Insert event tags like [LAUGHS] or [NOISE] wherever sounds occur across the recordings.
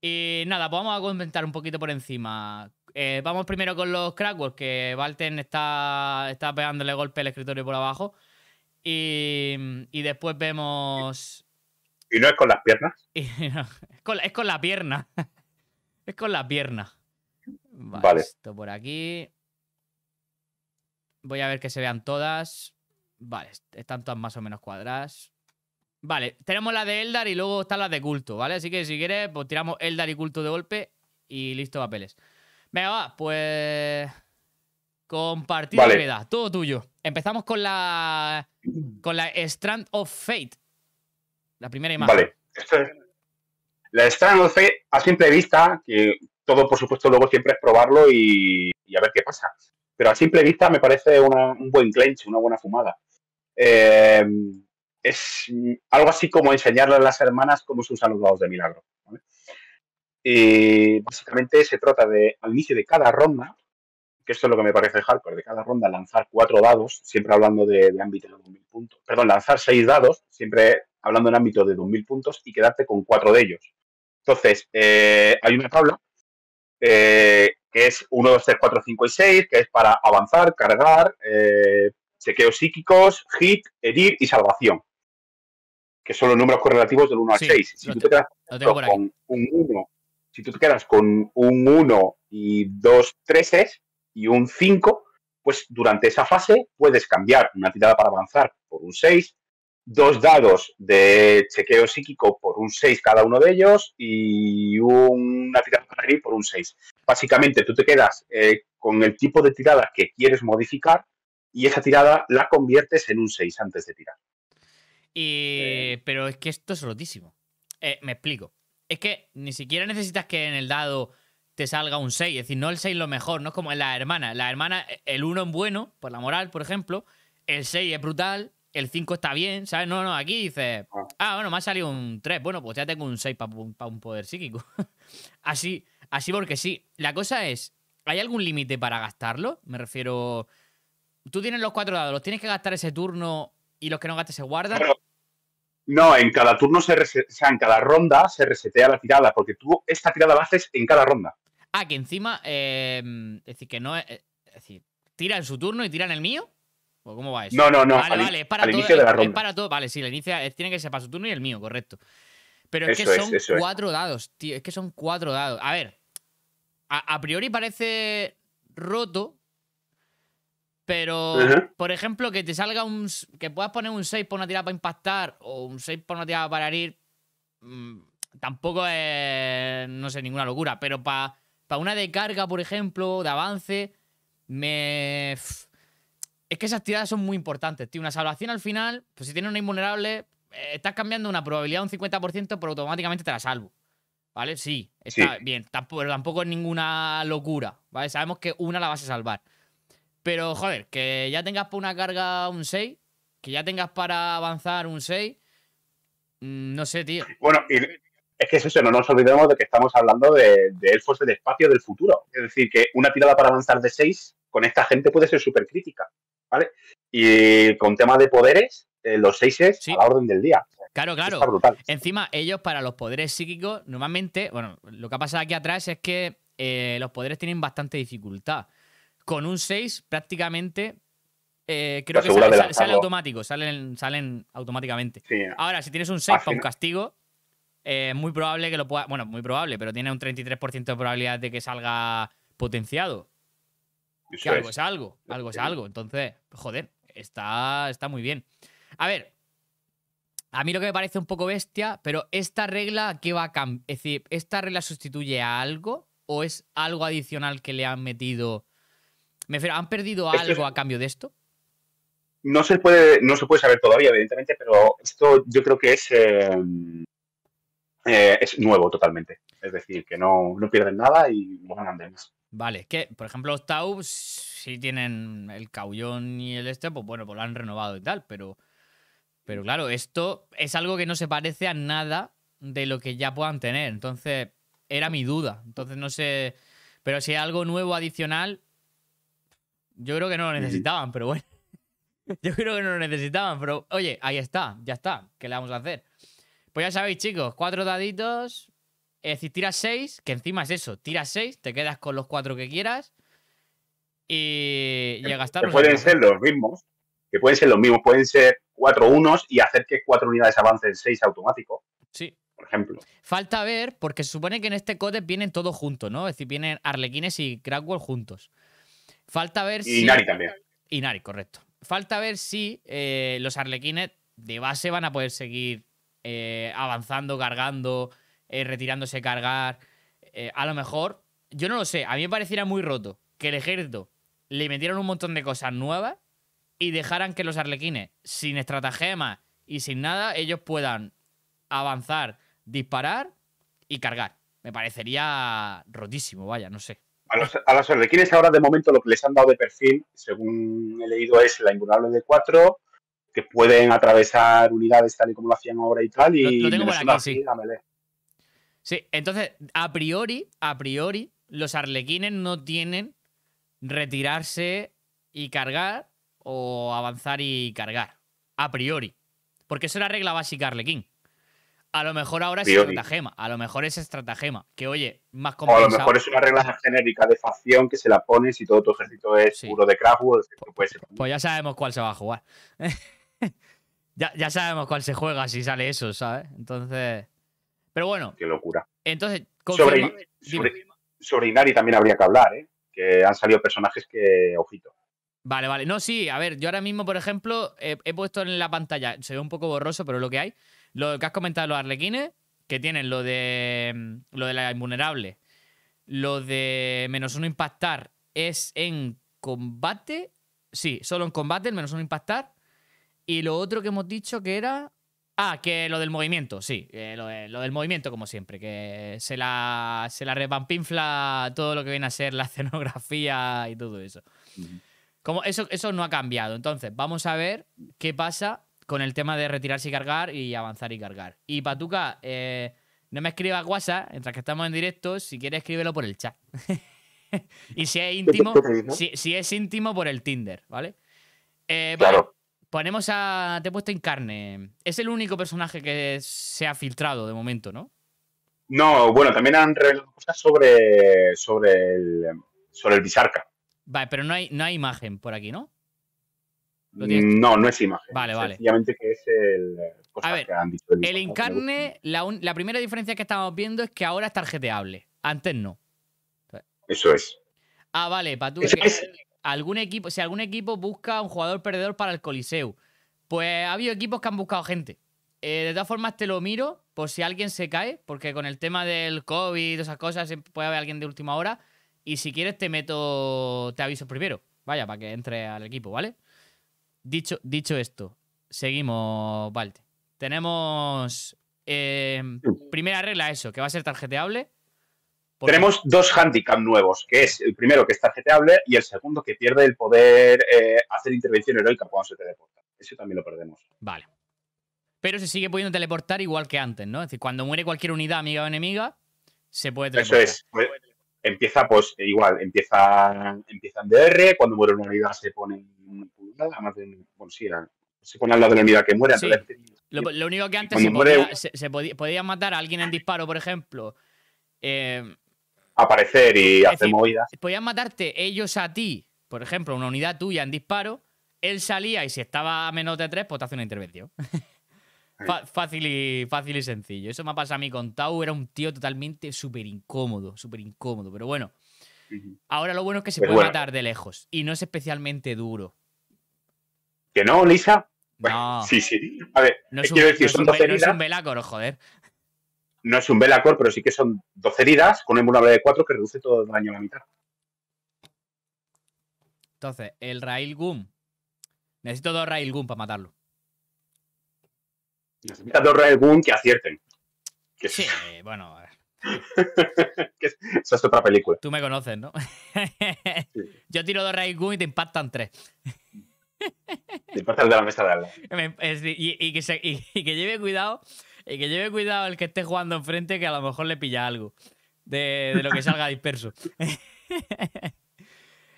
Y nada, pues vamos a comentar un poquito por encima. Eh, vamos primero con los Crackworks, que Valten está, está pegándole golpe al escritorio por abajo. Y, después vemos. ¿Y no es con las piernas? [LAUGHS] es, con, la pierna. [LAUGHS] es con la pierna. vale. Esto por aquí. Voy a ver que se vean todas. Vale, están todas más o menos cuadradas. Vale, tenemos la de Eldar y luego está la de culto, ¿vale? Así que si quieres, pues tiramos Eldar y culto de golpe y listo papeles. Venga, va, pues... Compartir la todo tuyo. Empezamos con la... Con la Strand of Fate. La primera imagen. Vale. La Strand of Fate, a simple vista, que todo, por supuesto, luego siempre es probarlo y, a ver qué pasa. Pero a simple vista me parece un buen clench, una buena fumada. Eh es algo así como enseñarle a las hermanas cómo se usan los dados de milagro. Y básicamente se trata de, al inicio de cada ronda, que esto es lo que me parece hardcore, de cada ronda lanzar cuatro dados, siempre hablando de, ámbito de 2.000 puntos, perdón, lanzar seis dados, siempre hablando en ámbito de 2.000 puntos y quedarte con cuatro de ellos. Entonces, eh, hay una tabla eh, que es 1, 2, 3, 4, 5 y 6, que es para avanzar, cargar, eh, chequeos psíquicos, hit, herir y salvación que son los números correlativos del 1 al 6. Si tú te, quedas con un 1, si tú te quedas con un 1 y dos 3 y un 5, pues durante esa fase puedes cambiar una tirada para avanzar por un 6, dos dados de chequeo psíquico por un 6 cada uno de ellos y una tirada para ir por un 6. Básicamente tú te quedas eh, con el tipo de tirada que quieres modificar y esa tirada la conviertes en un 6 antes de tirar. Eh, pero es que esto es rotísimo. Eh, me explico. Es que ni siquiera necesitas que en el dado te salga un 6. Es decir, no el 6 lo mejor, no es como en la hermana. La hermana, el 1 es bueno, por la moral, por ejemplo. El 6 es brutal, el 5 está bien, ¿sabes? No, no, aquí dices, ah. ah, bueno, me ha salido un 3. Bueno, pues ya tengo un 6 para un, poder psíquico. [LAUGHS] así, así porque sí. La cosa es, ¿hay algún límite para gastarlo? Me refiero, tú tienes los cuatro dados, los tienes que gastar ese turno y los que no gastes se guardan. No, en cada turno se resetea, en cada ronda se resetea la tirada, porque tú esta tirada la haces en cada ronda. Ah, que encima, em, es decir, que no es, es decir, tira en su turno y tira en el mío. ¿O cómo va eso? No, no, no. Vale, para todo, inicio para vale, sí, la inicia, tiene que ser para su turno y el mío, correcto. Pero es que son cuatro dados, tío, es que son cuatro dados. A ver, a priori parece roto, pero, por ejemplo, que te salga un. que puedas poner un 6 por una tirada para impactar o un 6 por una tirada para herir. Mm, tampoco es. no sé, ninguna locura. Pero para una de carga, por ejemplo, de avance, me. Es que esas tiradas son muy importantes, tío. Una salvación al final, pues si tienes una invulnerable, eh, estás cambiando una probabilidad un 50%, pero automáticamente te la salvo. ¿Vale? Sí, está bien. tampoco pero tampoco es ninguna locura. ¿Vale? Sabemos que una la vas a salvar. Pero joder, que ya tengas para una carga un 6, que ya tengas para avanzar un 6, mm, no sé, tío. Bueno, es que es eso, no nos olvidemos de que estamos hablando de, de elfos del espacio del futuro. Es decir, que una tirada para avanzar de 6 con esta gente puede ser súper crítica, ¿vale? Y con tema de poderes, eh, los 6 es a la orden del día. Claro, claro. Encima, ellos para los poderes psíquicos, normalmente, bueno, lo que ha pasado aquí atrás es que eh, los poderes tienen bastante dificultad con un 6 prácticamente eh, creo que sale, automático, salen, salen automáticamente. Ahora, si tienes un 6 para un castigo, es eh, muy probable que lo pueda. Bueno, muy probable, pero tiene un 33% de probabilidad de que salga potenciado. algo es. algo, algo es algo. Entonces, joder, está, está muy bien. A ver, a mí lo que me parece un poco bestia, pero esta regla que va a cambiar. Es decir, ¿esta regla sustituye a algo? ¿O es algo adicional que le han metido ¿han perdido algo a cambio de esto? No se, puede, no se puede saber todavía, evidentemente, pero esto yo creo que es, eh, eh, es nuevo totalmente. Es decir, que no, no pierden nada y no ganan de más. Vale, que por ejemplo los Tau si tienen el caullón y el este, pues bueno, pues lo han renovado y tal, pero, pero claro, esto es algo que no se parece a nada de lo que ya puedan tener, entonces era mi duda, entonces no sé, pero si hay algo nuevo adicional, yo creo que no lo necesitaban, pero bueno. [LAUGHS] Yo creo que no lo necesitaban, pero oye, ahí está, ya está. ¿Qué le vamos a hacer? Pues ya sabéis, chicos, cuatro daditos. Es decir, tiras seis, que encima es eso, tiras seis, te quedas con los cuatro que quieras y, llegas a pueden ser los mismos, que pueden ser los mismos, pueden ser cuatro unos y hacer que cuatro unidades avancen seis automático. Sí. Por ejemplo. Falta ver, porque se supone que en este code vienen todos juntos, ¿no? Es decir, vienen Arlequines y Crackwall juntos. Falta ver si. Nari también. Y correcto. Falta ver si eh, los arlequines de base van a poder seguir eh, avanzando, cargando, eh, retirándose, cargar. a lo mejor, yo no lo sé, a mí me pareciera muy roto que el ejército le metieran un montón de cosas nuevas y dejaran que los arlequines, sin estratagemas y sin nada, ellos puedan avanzar, disparar y cargar. Me parecería rotísimo, vaya, no sé. A los, arlequines ahora de momento lo que les han dado de perfil, según he leído, es la invulnerable de 4, que pueden atravesar unidades tal y como lo hacían ahora y tal. Y lo, lo sí. Sí, entonces, a priori, a priori, los arlequines no tienen retirarse y cargar o avanzar y cargar. A priori. Porque eso era regla básica arlequín. A lo mejor ahora es estratagema, a lo mejor es estratagema, que oye, más complicado. a lo mejor es una regla genérica de facción que se la pones y todo tu ejército es puro de Kraftwerk, pues, ya sabemos cuál se va a jugar. [LAUGHS] ya, sabemos cuál se juega si sale eso, ¿sabes? Entonces. Pero bueno. Qué locura. Entonces, sobre, sobre, Inari también habría que hablar, ¿eh? Que han salido personajes que, ojito. Vale, vale. No, sí, a ver, yo ahora mismo, por ejemplo, he, he puesto en la pantalla, se ve un poco borroso, pero lo que hay lo que has comentado, los arlequines, que tienen lo de, mm, lo de la invulnerable. Lo de menos uno impactar es en combate. Sí, solo en combate, el menos uno impactar. Y lo otro que hemos dicho que era. Ah, que lo del movimiento, sí. Eh, lo, del movimiento, como siempre. Que se la, se la repampinfla todo lo que viene a ser la [LAUGHS] escenografía y todo eso. Como eso, eso no ha cambiado. Entonces, vamos a ver qué pasa con el tema de retirarse y cargar y avanzar y cargar. Y Patuca, eh, no me escribas WhatsApp mientras que estamos en directo. Si quieres, escríbelo por el chat. [LAUGHS] y si es íntimo, si, es íntimo, por el Tinder, eh, ¿vale? claro. ponemos a. Te he puesto en carne. Es el único personaje que se ha filtrado de momento, ¿no? No, bueno, también han revelado cosas sobre. sobre el. sobre el Bizarca. Vale, pero no hay, no hay imagen por aquí, ¿no? No, no es imagen. Vale, vale. Sencillamente que es el. Eh, A que han dicho el, el encarne, la, primera diferencia que estamos viendo es que ahora es tarjeteable. Antes no. Eso es. Ah, vale, para tú Algún equipo, si algún equipo busca un jugador perdedor para el Coliseo, pues ha habido equipos que han buscado gente. Eh, de todas formas, te lo miro por si alguien se cae, porque con el tema del COVID y esas cosas, puede haber alguien de última hora. Y si quieres, te meto, te aviso primero. Vaya, para que entre al equipo, ¿vale? dicho, dicho esto, seguimos, Valte. Tenemos eh, primera regla eso, que va a ser tarjeteable. Tenemos dos handicap nuevos, que es el primero que es tarjeteable y el segundo que pierde el poder eh, hacer intervención heroica cuando se teleporta. Eso también lo perdemos. Vale. Pero se sigue pudiendo teleportar igual que antes, ¿no? Es decir, cuando muere cualquier unidad amiga o enemiga, se puede teleportar. Eso es. Pues, empieza pues igual, empieza, empiezan DR, cuando muere una unidad se pone se pone de unidad que muere. Lo, único que antes se, podía, matar a alguien en disparo, por ejemplo. Em, aparecer y hacer movidas. Podían matarte ellos a ti, por ejemplo, una unidad tuya en disparo. Él salía y si estaba a menos de 3, pues te hace una intervención. fácil, y, fácil y sencillo. Eso me ha pasado a mí con Tau. Era un tío totalmente súper incómodo, súper incómodo. Pero bueno, ahora lo bueno es que se puede matar de lejos y no es especialmente duro no, Lisa? no. Sí, sí. A ver, no es un, quiero decir, son heridas. un velacor, joder. No es un velacor, pero sí que son 12 heridas con un emulable de 4 que reduce todo el daño a la mitad. Entonces, el Rail Necesito dos Railgun para matarlo. Necesitas dos Railgun que acierten. sí, eh, bueno, a ver. [LAUGHS] Esa es otra película. Tú me conoces, ¿no? [LAUGHS] Yo tiro dos Railgun y te impactan tres de la mesa de y, que lleve cuidado, y que lleve cuidado el que esté jugando enfrente, que a lo mejor le pilla algo de, lo que salga disperso. [LAUGHS]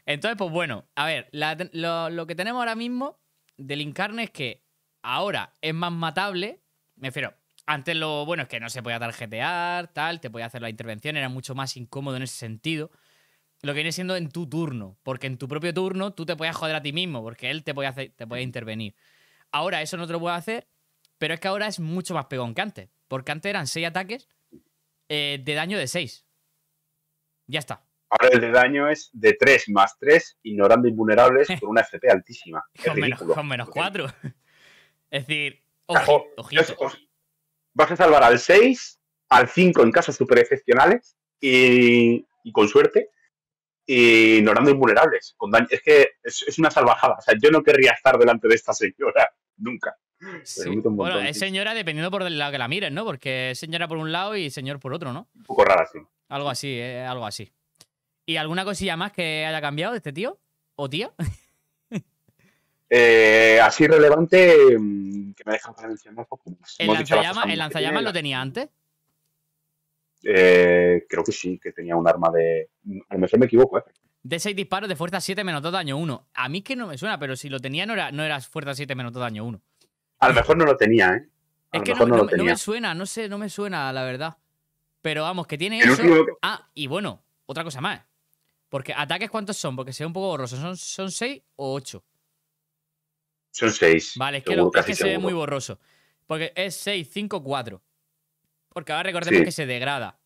Entonces, pues bueno, a ver, lo, que tenemos ahora mismo del Incarne es que ahora es más matable. Me refiero, antes lo bueno es que no se podía tarjetear, tal, te podía hacer la intervención, era mucho más incómodo en ese sentido lo que viene siendo en tu turno, porque en tu propio turno tú te puedes joder a ti mismo, porque él te puede hacer, te puede intervenir. Ahora eso no te lo puede hacer, pero es que ahora es mucho más pegón que antes, porque antes eran 6 ataques eh, de daño de 6. Ya está. Ahora el de daño es de 3 más 3, ignorando invulnerables con [LAUGHS] una FP altísima. Con menos, 4. [LAUGHS] es decir, ojo, Vas a salvar al 6, al 5 en casos super excepcionales y con suerte y ignorando invulnerables. Es que es, una salvajada. O sea, yo no querría estar delante de esta señora [LAUGHS] nunca. bueno, es señora dependiendo por lado que la miren, ¿no? Porque es señora por un lado y señor por otro, ¿no? Un poco rara, sí. Algo así, eh, algo así. ¿Y alguna cosilla más que haya cambiado de este tío o tía? [LAUGHS] Eh, así relevante mm, que me dejan para mencionar. ¿El lanzallamas lo tenía antes? Eh, creo que sí, que tenía un arma de. A lo mejor me equivoco, ¿eh? De 6 disparos de fuerza 7 menos 2 daño 1. A mí que no me suena, pero si lo tenía no era, fuerza 7 menos 2 daño 1. A lo mejor no lo tenía, ¿eh? A es que no, no, me suena, no sé, no me suena, la verdad. Pero vamos, que tiene eso. Ah, y bueno, otra cosa más. Porque ataques, ¿cuántos son? Porque se ve un poco borroso. ¿Son, son 6 o 8? Son 6. Vale, es que, lo, es que se ve muy borroso. Porque es 6, 5, 4. Porque ahora recordemos que se degrada.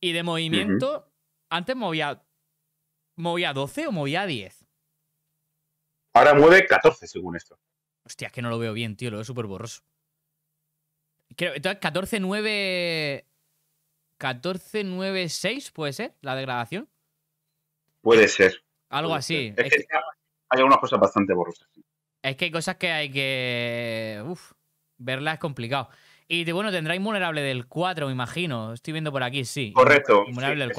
Y de movimiento, antes movía, movía 12 o movía 10. Ahora mueve 14, según esto. Hostia, es que no lo veo bien, tío, lo veo súper borroso. entonces, 14, 9. 14, 9, 6, ¿puede ser? La degradación. Puede ser. Algo así. hay algunas cosas bastante borrosas. Es que hay cosas que hay que. Uf, verlas es complicado. Y bueno, tendrá inmunerable del 4, me imagino. Estoy viendo por aquí, sí. Correcto. Inmunerable, del,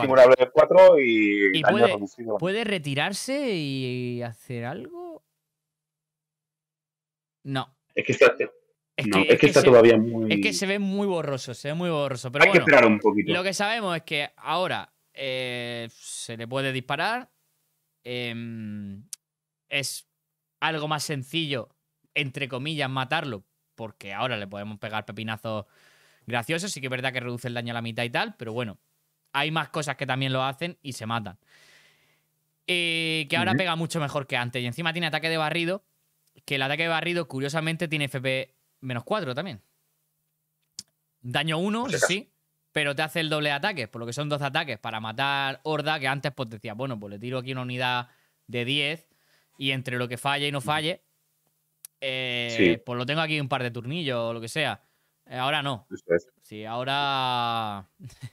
4. y, puede, retirarse y hacer algo? No. Es que está, está todavía muy. Es que se ve muy borroso, se ve muy borroso. Pero Hay que esperar un poquito. Lo que sabemos es que ahora eh, se le puede disparar. Em, es algo más sencillo, entre comillas, matarlo porque ahora le podemos pegar pepinazos graciosos. Sí que es verdad que reduce el daño a la mitad y tal, pero bueno, hay más cosas que también lo hacen y se matan. Eh, que ahora pega mucho mejor que antes. Y encima tiene ataque de barrido, que el ataque de barrido, curiosamente, tiene FP menos 4 también. Daño 1, pues sí, pero te hace el doble ataque, por lo que son dos ataques para matar Horda, que antes pues decías, bueno, pues le tiro aquí una unidad de 10 y entre lo que falle y no falle, eh, pues lo tengo aquí un par de turnillos o lo que sea. Eh, ahora no. Sí, ahora. [LAUGHS]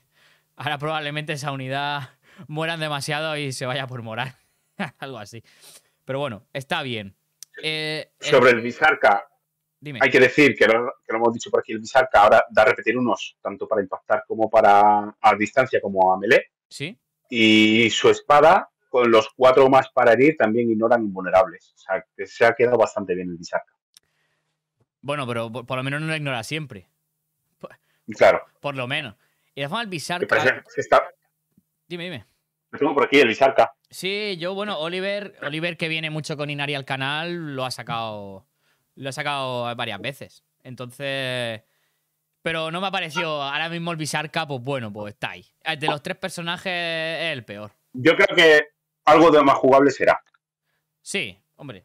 ahora probablemente esa unidad [LAUGHS] muera demasiado y se vaya por morar. [LAUGHS] Algo así. Pero bueno, está bien. Eh, Sobre el, Bizarca, Hay que decir que lo, hemos dicho por aquí, el Bizarca ahora da a repetir unos, tanto para impactar como para a distancia como a melee. Sí. Y su espada con los cuatro más para herir también ignoran invulnerables. O sea, que se ha quedado bastante bien el visarca Bueno, pero por, lo menos no lo ignora siempre. claro. Por lo menos. Y además el Bizarca. Dime, dime. Lo tengo por aquí, el Bizarca. Sí, yo, bueno, Oliver, Oliver que viene mucho con Inari al canal, lo ha sacado. Lo ha sacado varias veces. Entonces. Pero no me ha parecido ahora mismo el Bizarca, pues bueno, pues está ahí. Eh, de los tres personajes es el peor. Yo creo que algo de más jugable será. Sí, hombre.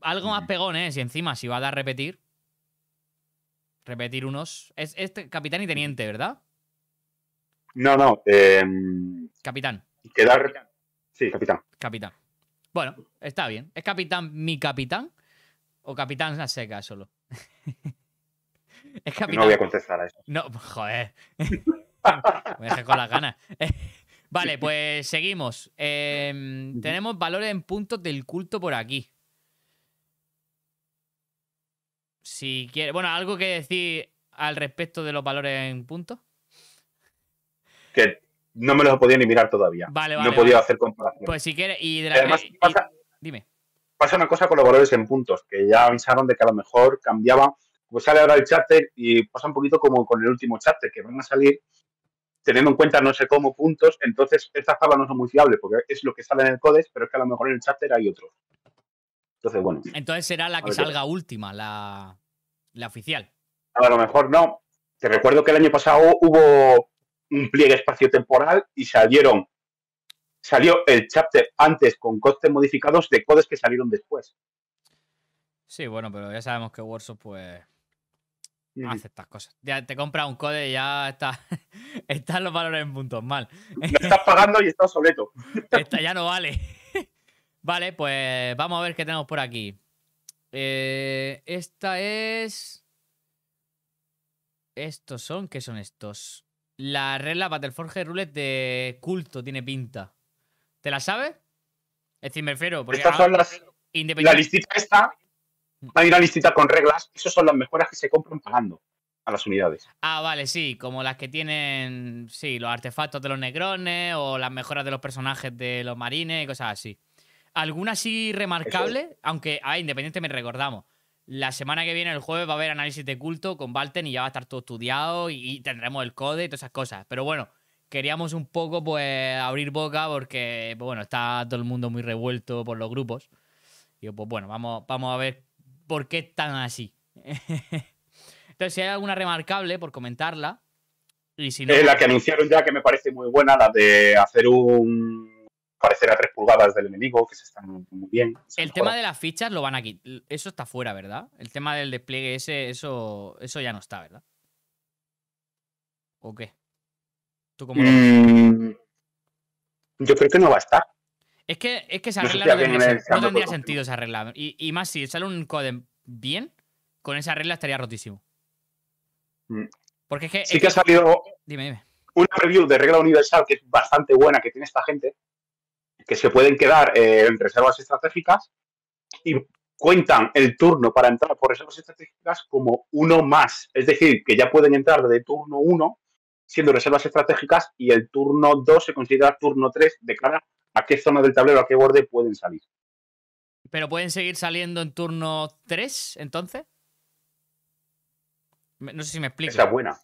Algo más pegón, ¿eh? Si encima, si va a dar repetir. Repetir unos. Es, este capitán y teniente, ¿verdad? No, no. Em, capitán. Quedar. Sí, capitán. Capitán. Bueno, está bien. ¿Es capitán mi capitán? ¿O capitán la seca solo? [LAUGHS] No voy a contestar a eso. No, joder. [LAUGHS] Me dejé con las ganas. [LAUGHS] Vale, pues seguimos. Em, tenemos valores en puntos del culto por aquí. Si quiere. Bueno, algo que decir al respecto de los valores en puntos. Que no me los podía ni mirar todavía. Vale, vale. No podía hacer comparación. Pues si quiere. Y pasa, dime. Pasa una cosa con los valores en puntos, que ya avisaron de que a lo mejor cambiaba. Pues sale ahora el chapter y pasa un poquito como con el último chapter, que van a salir teniendo en cuenta no sé cómo puntos, entonces estas tablas no son muy fiables porque es lo que sale en el Codes, pero es que a lo mejor en el chapter hay otro. Entonces, bueno. Entonces será la que salga última, la, la oficial. A lo mejor no. Te recuerdo que el año pasado hubo un pliegue espacio-temporal y salieron salió el chapter antes con costes modificados de codes que salieron después. Sí, bueno, pero ya sabemos que Warsoft, pues hace estas cosas. Ya te compra un code y ya está, [LAUGHS] están los valores en puntos mal. estás pagando y estás obsoleto. [LAUGHS] Esta ya no vale. [LAUGHS] Vale, pues vamos a ver qué tenemos por aquí. Eh, esta es. Estos son, ¿qué son estos? La regla Battleforge Roulette de culto tiene pinta. ¿Te la sabes? Es decir, me refiero. Estas son las. La lista está... Hay una listita con reglas, esas son las mejoras que se compran pagando a las unidades. Ah, vale, sí, como las que tienen, sí, los artefactos de los negrones o las mejoras de los personajes de los marines y cosas así. Algunas sí remarcables, aunque a Independiente me recordamos. La semana que viene, el jueves, va a haber análisis de culto con Valten y ya va a estar todo estudiado y, tendremos el code y todas esas cosas. Pero bueno, queríamos un poco pues abrir boca porque, pues, bueno, está todo el mundo muy revuelto por los grupos. Y pues bueno, vamos, vamos a ver por qué tan así. [LAUGHS] Entonces, si hay alguna remarcable, por comentarla. Y si la pues que anunciaron ya, que me parece muy buena, la de hacer un parecer a tres pulgadas del enemigo, que se están muy bien. el tema de las fichas lo van a quitar. Eso está fuera, ¿verdad? El tema del despliegue ese, eso, eso ya no está, ¿verdad? ¿O qué? ¿Tú cómo mm, yo creo que no va a estar. Es que, es que esa arregla no, tendría, sentido esa regla. Y, y, más si sale un codem bien, con esa regla estaría rotísimo. Mm. Porque es que. Sí que, ha salido. Una review de regla universal que es bastante buena que tiene esta gente, que se pueden quedar eh, en reservas estratégicas y cuentan el turno para entrar por reservas estratégicas como uno más. Es decir, que ya pueden entrar de turno uno, siendo reservas estratégicas y el turno dos se considera turno tres de cara a qué zona del tablero, a qué borde pueden salir. ¿Pero pueden seguir saliendo en turno 3, entonces? No sé si me explico. Esa es buena.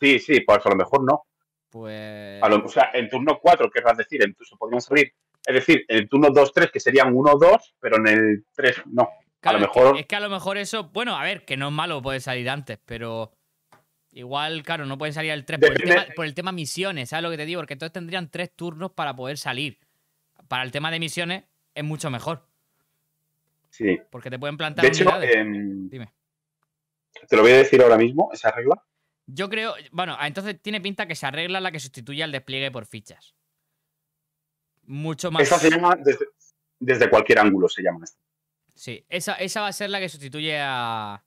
Sí, sí, pues a lo mejor no. Pues... o sea, en turno 4, a decir, en, podrían salir. Es decir, en turno 2-3, que serían 1-2, pero en el 3 no. a lo mejor... Es que, a lo mejor eso, bueno, a ver, que no es malo, puede salir antes, pero... Igual, claro, no pueden salir al 3 por el, tema, por el, tema, misiones, ¿sabes lo que te digo? Porque entonces tendrían 3 turnos para poder salir para el tema de misiones es mucho mejor. Sí. Porque te pueden plantar. De hecho, em, Dime. te lo voy a decir ahora mismo, esa regla. Yo creo, bueno, ah, entonces tiene pinta que se arregla la que sustituye al despliegue por fichas. Mucho más. Esa se desde, cualquier ángulo, se llama esto. Sí, esa, va a ser la que sustituye a,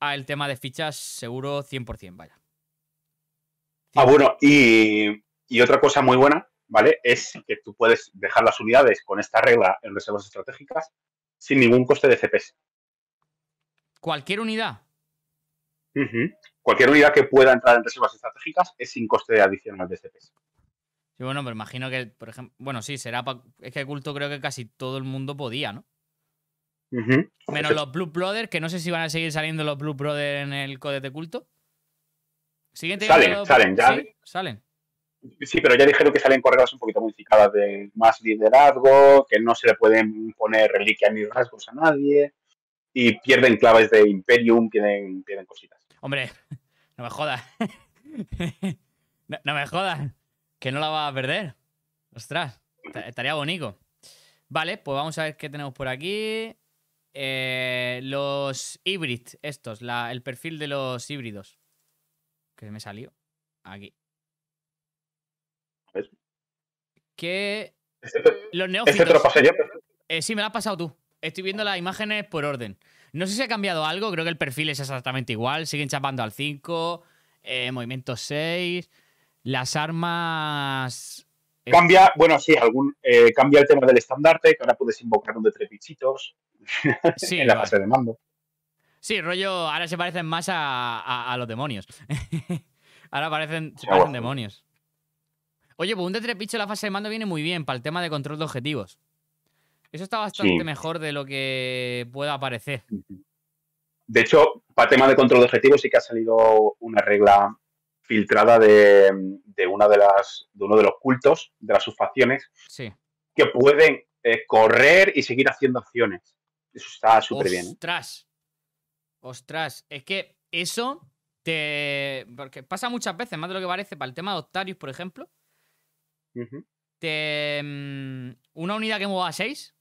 el tema de fichas, seguro 100%, vaya. Ah, bueno, y otra cosa muy buena ¿vale? Es que tú puedes dejar las unidades con esta regla en reservas estratégicas sin ningún coste de CPs. ¿Cualquier unidad? Cualquier unidad que pueda entrar en reservas estratégicas es sin coste adicional de CPs. bueno, pero imagino que, por ejemplo, bueno, sí, será es que culto creo que casi todo el mundo podía, ¿no? Menos los Blue Brothers, que no sé si van a seguir saliendo los Blue Brothers en el código de culto. Siguiente salen, salen, ya. Salen. Sí, pero ya dijeron que salen correas un poquito modificadas de más liderazgo, que no se le pueden poner reliquias ni rasgos a nadie, y pierden claves de Imperium, pierden, cositas. Hombre, [LAUGHS] no me jodas. [LAUGHS] no, me jodas, que no la va a perder. Ostras, estaría bonito. Vale, pues vamos a ver qué tenemos por aquí. Eh, los híbridos, estos, la, el perfil de los híbridos. Que me salió aquí. ¿Qué? Que los te lo yo. sí, me lo has pasado tú. Estoy viendo las imágenes por orden. No sé si ha cambiado algo, creo que el perfil es exactamente igual. Siguen chapando al 5, eh, movimiento 6, las armas... Eh, cambia, bueno, sí, algún, eh, cambia el tema del estandarte, que ahora puedes invocar un de tres bichitos [LAUGHS] sí, en la base de mando. Sí, rollo, ahora se parecen más a, los demonios. [LAUGHS] ahora parecen, se parecen demonios. Oye, pues un detrepicho la fase de mando viene muy bien para el tema de control de objetivos. Eso está bastante mejor de lo que pueda parecer. De hecho, para el tema de control de objetivos sí que ha salido una regla filtrada de, una de, las, uno de los cultos, de las subfacciones, sí. que pueden eh, correr y seguir haciendo acciones. Eso está súper bien. ¿eh? Ostras. Ostras. Es que eso te. Porque pasa muchas veces, más de lo que parece, para el tema de Octarius, por ejemplo, Mm, una unidad que mueva a 6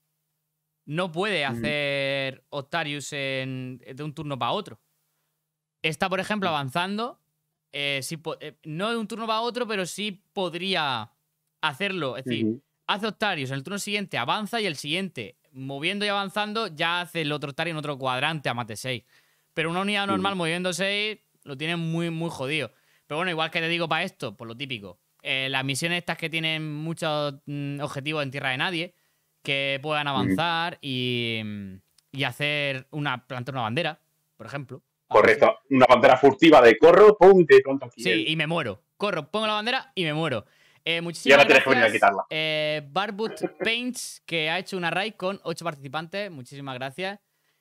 no puede hacer Octarius en, de un turno para otro. Está, por ejemplo, avanzando. Eh, eh, no de un turno para otro, pero sí podría hacerlo. Es decir, hace Octarius, en el turno siguiente avanza y el siguiente, moviendo y avanzando, ya hace el otro Octarius en otro cuadrante a mate 6. Pero una unidad normal moviéndose moviendo 6 lo tiene muy, muy jodido. Pero bueno, igual que te digo para esto, por lo típico. Eh, las misiones estas que tienen muchos mm, objetivos en tierra de nadie, que puedan avanzar y, mm, y hacer una, plantar una bandera, por ejemplo. Correcto, una bandera furtiva de corro, pum, de Sí, y me muero. Corro, pongo la bandera y me muero. Eh, muchísimas gracias. Venir quitarla. Eh, Barbut Paints, que ha hecho una raid con ocho participantes. Muchísimas gracias.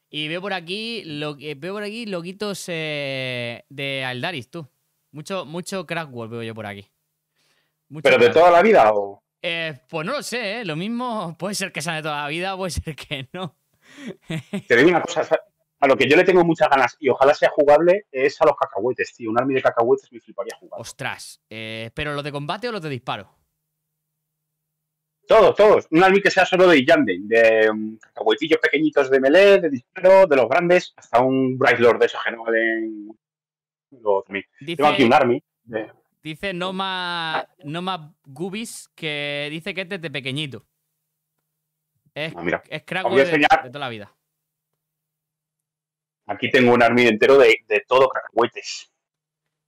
Y veo por aquí, lo, eh, veo por aquí de Aldaris, tú. Mucho, mucho Crackwall veo yo por aquí. ¿Pero de toda la vida o...? Eh, pues no lo sé, ¿eh? lo mismo puede ser que sea de toda la vida, puede ser que no. [LAUGHS] Te digo una cosa, a lo que yo le tengo muchas ganas y ojalá sea jugable es a los cacahuetes, tío. Un army de cacahuetes me fliparía jugar. Ostras, eh, ¿pero los de combate o los de disparo? Todos, todos. Un army que sea solo de Yanden, de mm, cacahuetillos pequeñitos de melee, de disparo, de los grandes, hasta un Bright de esos que no valen. Tengo aquí un army. Dice no más, no Gubis que dice que es desde pequeñito. Es, ah, de, toda la vida. Aquí tengo un army entero de, de todo cacahuetes.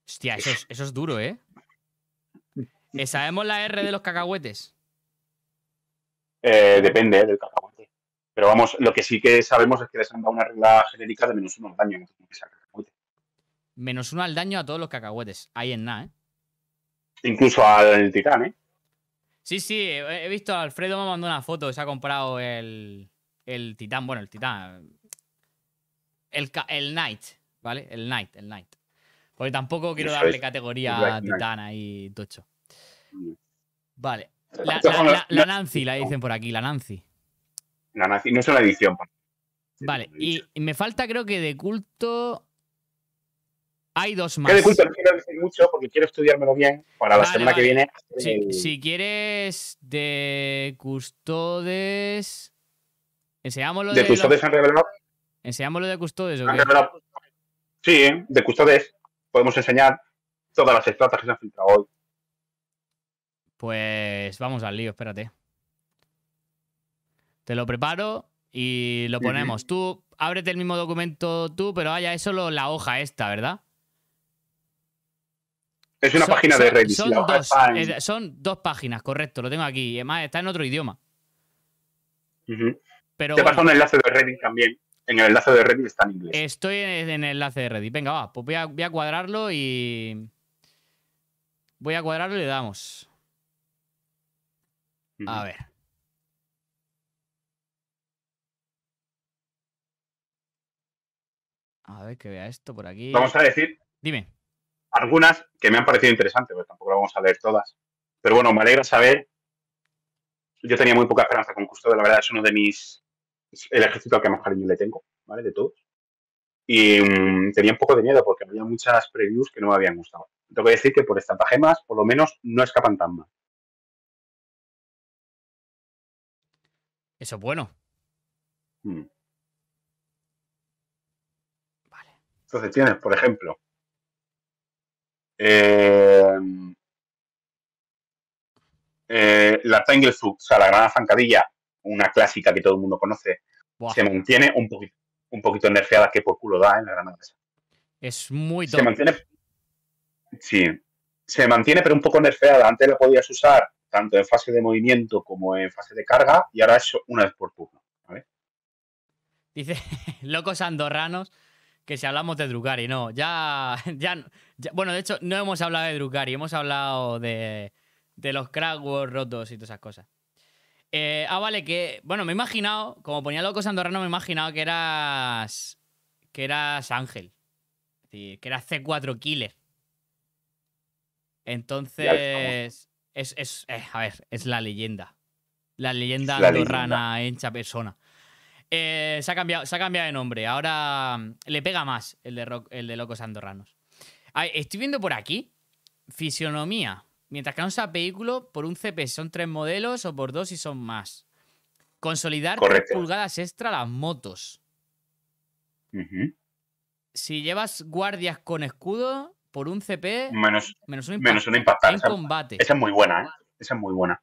Hostia, eso es, duro, ¿eh? ¿eh? ¿Sabemos la R de los cacahuetes? Eh, depende ¿eh? del cacahuete. Pero vamos, lo que sí que sabemos es que les han una regla genérica de menos uno al daño. Menos uno al daño a todos los cacahuetes. Ahí en nada, ¿eh? Incluso al Titán, ¿eh? Sí, sí, he visto, Alfredo me mandó una foto, se ha comprado el, Titán, bueno, el Titán, el, Knight, ¿vale? El Knight, el Knight. Porque tampoco quiero darle categoría a Titán ahí, Tocho. Vale. La, la, Nancy, la dicen por aquí, la Nancy. La Nancy, no es una edición. Vale, y me falta creo que de culto hay dos más. Qué de quiero mucho porque quiero estudiármelo bien para la semana que viene. Si, quieres, de custodes. Enseñámoslo de. De custodes en revelado. Enseñámoslo de custodes. ¿o Sí, ¿eh? de custodes podemos enseñar todas las estratas que se han filtrado hoy. Pues vamos al lío, espérate. Te lo preparo y lo ponemos. Tú ábrete el mismo documento tú, pero haya eso solo la hoja esta, ¿verdad? Es una página de Reddit. Eh, son, dos, páginas, correcto, lo tengo aquí. Además, está en otro idioma. Pero Te paso un enlace de Reddit también. En el enlace de Reddit está en inglés. Estoy en el enlace de Reddit. Venga, va, pues voy a, cuadrarlo y. Voy a cuadrarlo y le damos. A ver. A ver que vea esto por aquí. Vamos a decir. Dime algunas que me han parecido interesantes, pero tampoco las vamos a leer todas. Pero bueno, me alegra saber. Yo tenía muy poca esperanza con Custodio, la verdad es uno de mis. el ejército al que más cariño le tengo, ¿vale? De todos. Y mm, tenía un poco de miedo porque había muchas previews que no me habían gustado. Tengo que decir que por estratagemas, por lo menos, no escapan tan mal. Eso es bueno. Hmm. Entonces tienes, por ejemplo, Em, eh, la Tangle Soup, o sea, la granada zancadilla, una clásica que todo el mundo conoce, se mantiene un poquito, un poquito nerfeada que por culo da en la granada. Es muy Se mantiene. Sí. Se mantiene, pero un poco nerfeada. Antes la podías usar tanto en fase de movimiento como en fase de carga, y ahora es una vez por turno. Dice, [LAUGHS] locos andorranos, que si hablamos de Drugari, no, ya, [LAUGHS] ya, Bueno, de hecho, no hemos hablado de Drugari, hemos hablado de, de los crackwords rotos y todas esas cosas. Eh, ah, vale, que. Bueno, me he imaginado, como ponía locos andorrano, me he imaginado que eras. que eras Ángel. que eras C4 Killer. Entonces. Es, eh, a ver, es la leyenda. La leyenda andorrana persona. Eh, se, ha cambiado, se ha cambiado de nombre. Ahora mm, le pega más el de, el de Locos Andorranos. estoy viendo por aquí. Fisionomía. Mientras que no un vehículo por un CP son tres modelos o por dos si son más. Consolidar pulgadas extra las motos. Si llevas guardias con escudo por un CP, menos, menos un combate. Esa es muy buena, ¿eh? Esa es muy buena.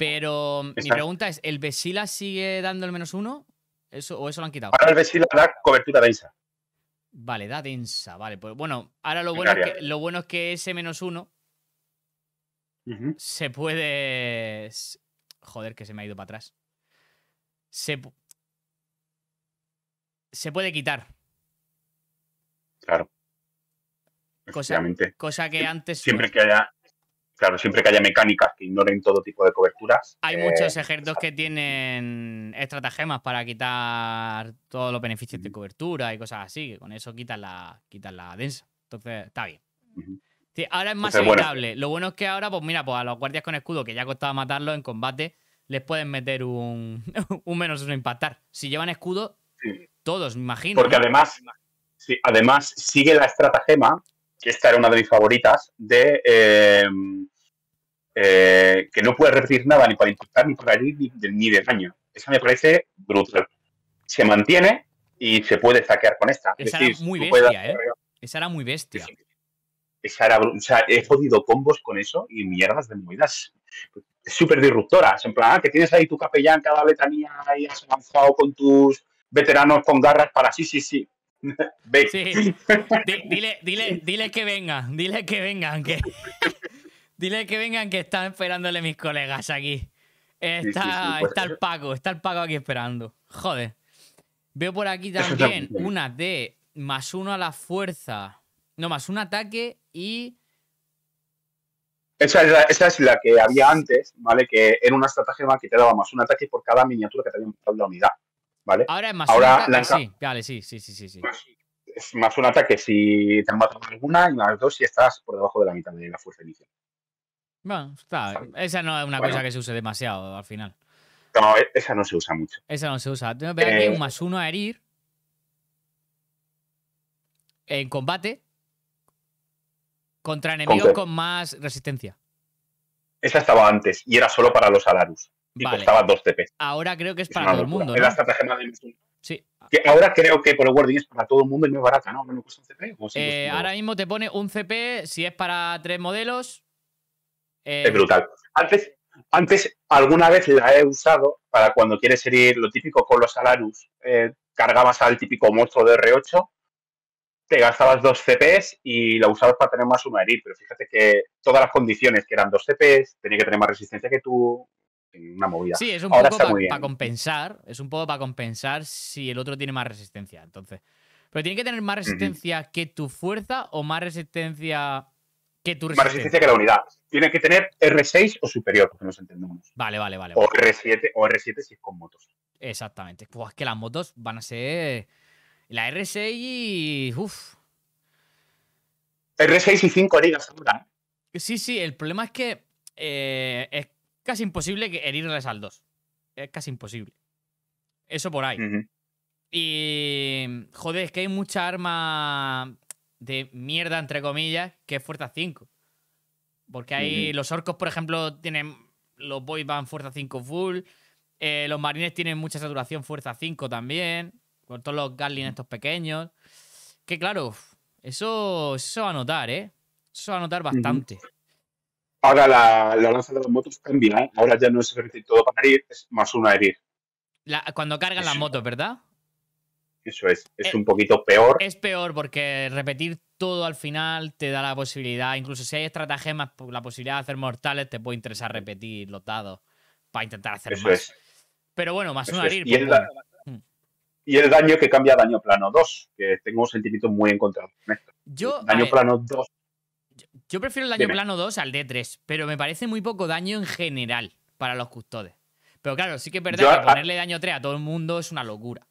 Pero mi pregunta es, ¿el Vesila sigue dando el menos uno? Eso, ¿O eso lo han quitado? Ahora el Vesila da cobertura densa. Vale, da densa, vale. Pues bueno, ahora lo bueno, es que, ese menos uno se puede... Joder, que se me ha ido para atrás. Se, puede quitar. Claro. Cosa, cosa que antes... Siempre que haya claro, siempre que haya mecánicas que ignoren todo tipo de coberturas. Hay eh, muchos ejércitos que tienen estratagemas para quitar todos los beneficios de cobertura y cosas así, que con eso quitan la, la densa. Entonces, está bien. ahora es más Entonces, Lo bueno es que ahora, pues mira, pues a los guardias con escudo, que ya costaba matarlos en combate, les pueden meter un, [LAUGHS] un menos uno impactar. Si llevan escudo, todos, me imagino. Porque además, además sigue la estratagema, que esta era una de mis favoritas, de eh, eh, que no puede repetir nada ni para impactar, ni para herir, ni, de daño. Esa me parece brutal. Se mantiene y se puede saquear con esta. Esa es era muy bestia, ¿eh? Esa era muy bestia. Esa era, he jodido combos con eso y mierdas de movidas súper disruptoras. En plan, ah, que tienes ahí tu capellán cada letanía y has avanzado con tus veteranos con garras para sí, sí, sí. [LAUGHS] Ve. dile, dile, que venga, dile que venga [LAUGHS] Dile que vengan que están esperándole mis colegas aquí. Está, pues, está el eh. Paco, está el Paco aquí esperando. Joder. Veo por aquí [LAUGHS] también una de más uno a la fuerza. No, más un ataque y. Esa es, la, que había antes, ¿vale? Que era una estratagema que te daba más un ataque por cada miniatura que te había montado la unidad, ¿vale? Ahora es más Ahora, un sí, vale, sí, sí, sí, sí. es más un ataque si te han matado alguna y más dos si estás por debajo de la mitad de la fuerza inicial. Bueno, está. Esa no es una cosa que se use demasiado al final. No, e-, esa no se usa mucho. Esa no se usa. Tengo que eh. un más uno a herir. En combate. Contra enemigos ¿Con, más resistencia. Esa estaba antes y era solo para los Alarus. Y costaba 2 CP Ahora creo que es, para todo el mundo. ¿no? ahora creo que por el Wording es para todo el mundo y no es barata, ¿no? Eh, ahora mismo te pone un CP si es para tres modelos eh, es brutal. Antes, antes, alguna vez la he usado para cuando quieres herir lo típico con los Alarus. Eh, cargabas al típico monstruo de R8, te gastabas dos CPs y la usabas para tener más una herir. Pero fíjate que todas las condiciones, que eran dos CPs, tenía que tener más resistencia que tú. Una movida. Sí, es un poco para compensar. Es un poco para compensar si el otro tiene más resistencia. Entonces. Pero tiene que tener más resistencia que tu fuerza o más resistencia que resistencia. Más resistencia que la unidad. Tienes que tener R6 o superior, porque nos entendemos. Vale, vale, vale. O R7, o R7 si es con motos. Exactamente. Pues es que las motos van a ser. La R6 y. Uf. R6 y 5 heridas segura. Sí, sí, el problema es que eh, es casi imposible que herirles al 2. Es casi imposible. Eso por ahí. Y. Joder, es que hay mucha arma de mierda, entre comillas, que es Fuerza 5. Porque hay. Los orcos, por ejemplo, tienen. Los boys van Fuerza 5 full. Eh, los marines tienen mucha saturación, Fuerza 5 también. Con todos los gatling estos pequeños. Que claro, eso, eso va a notar, ¿eh? Eso va a notar bastante. Ahora la, lanza de las motos cambia. Ahora ya no es todo para herir, es más una herir. cuando cargan las motos, ¿verdad? Eso es, es, eh, un poquito peor. Es peor porque repetir todo al final te da la posibilidad, incluso si hay estratagemas, pues, la posibilidad de hacer mortales, te puede interesar repetir los dados para intentar hacer más. Pero bueno, más un una pues, mm. Y, el daño que cambia a daño plano 2, que tengo un sentimiento muy encontrado en contra Yo, daño plano 2. Yo, prefiero el daño plano 2 al D3, pero me parece muy poco daño en general para los custodes. Pero claro, sí que es verdad que ponerle daño 3 a todo el mundo es una locura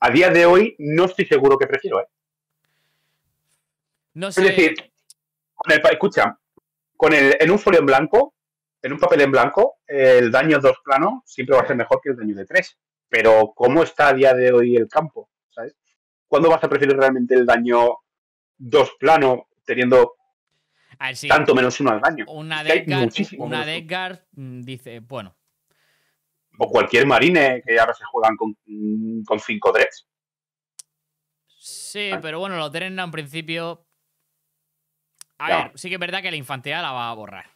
a día de hoy no estoy seguro que prefiero. ¿eh? Es decir, escucha, con el, en un folio en blanco, en un papel en blanco, el daño dos plano siempre va a ser mejor que el daño de tres. Pero ¿cómo está a día de hoy el campo? ¿Sabes? ¿Cuándo vas a preferir realmente el daño dos plano teniendo tanto menos uno al daño? Una de una mm, dice, bueno, o cualquier marine que ahora se juegan con, con 5 dreads. Sí, ah. pero bueno, los dreads en principio. A ver, sí que es verdad que la infantería la va a borrar.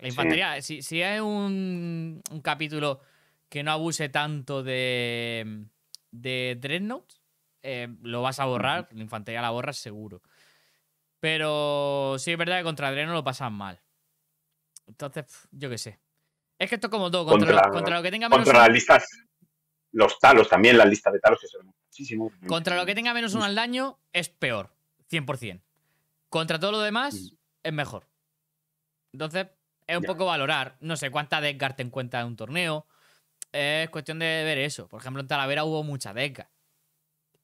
La infantería, si, hay un, capítulo que no abuse tanto de, de Dreadnought, eh, lo vas a borrar, la infantería la borras seguro. Pero sí es verdad que contra no lo pasan mal. Entonces, yo qué sé. Es que esto como todo, contra, lo, que tenga menos. Contra las listas, los talos también, las listas de talos que son muchísimo. Contra lo que tenga menos uno al daño es peor, 100%. Contra todo lo demás es mejor. Entonces, es un poco valorar. No sé cuánta desgar te encuentra en un torneo. Es cuestión de ver eso. Por ejemplo, en Talavera hubo mucha desgar.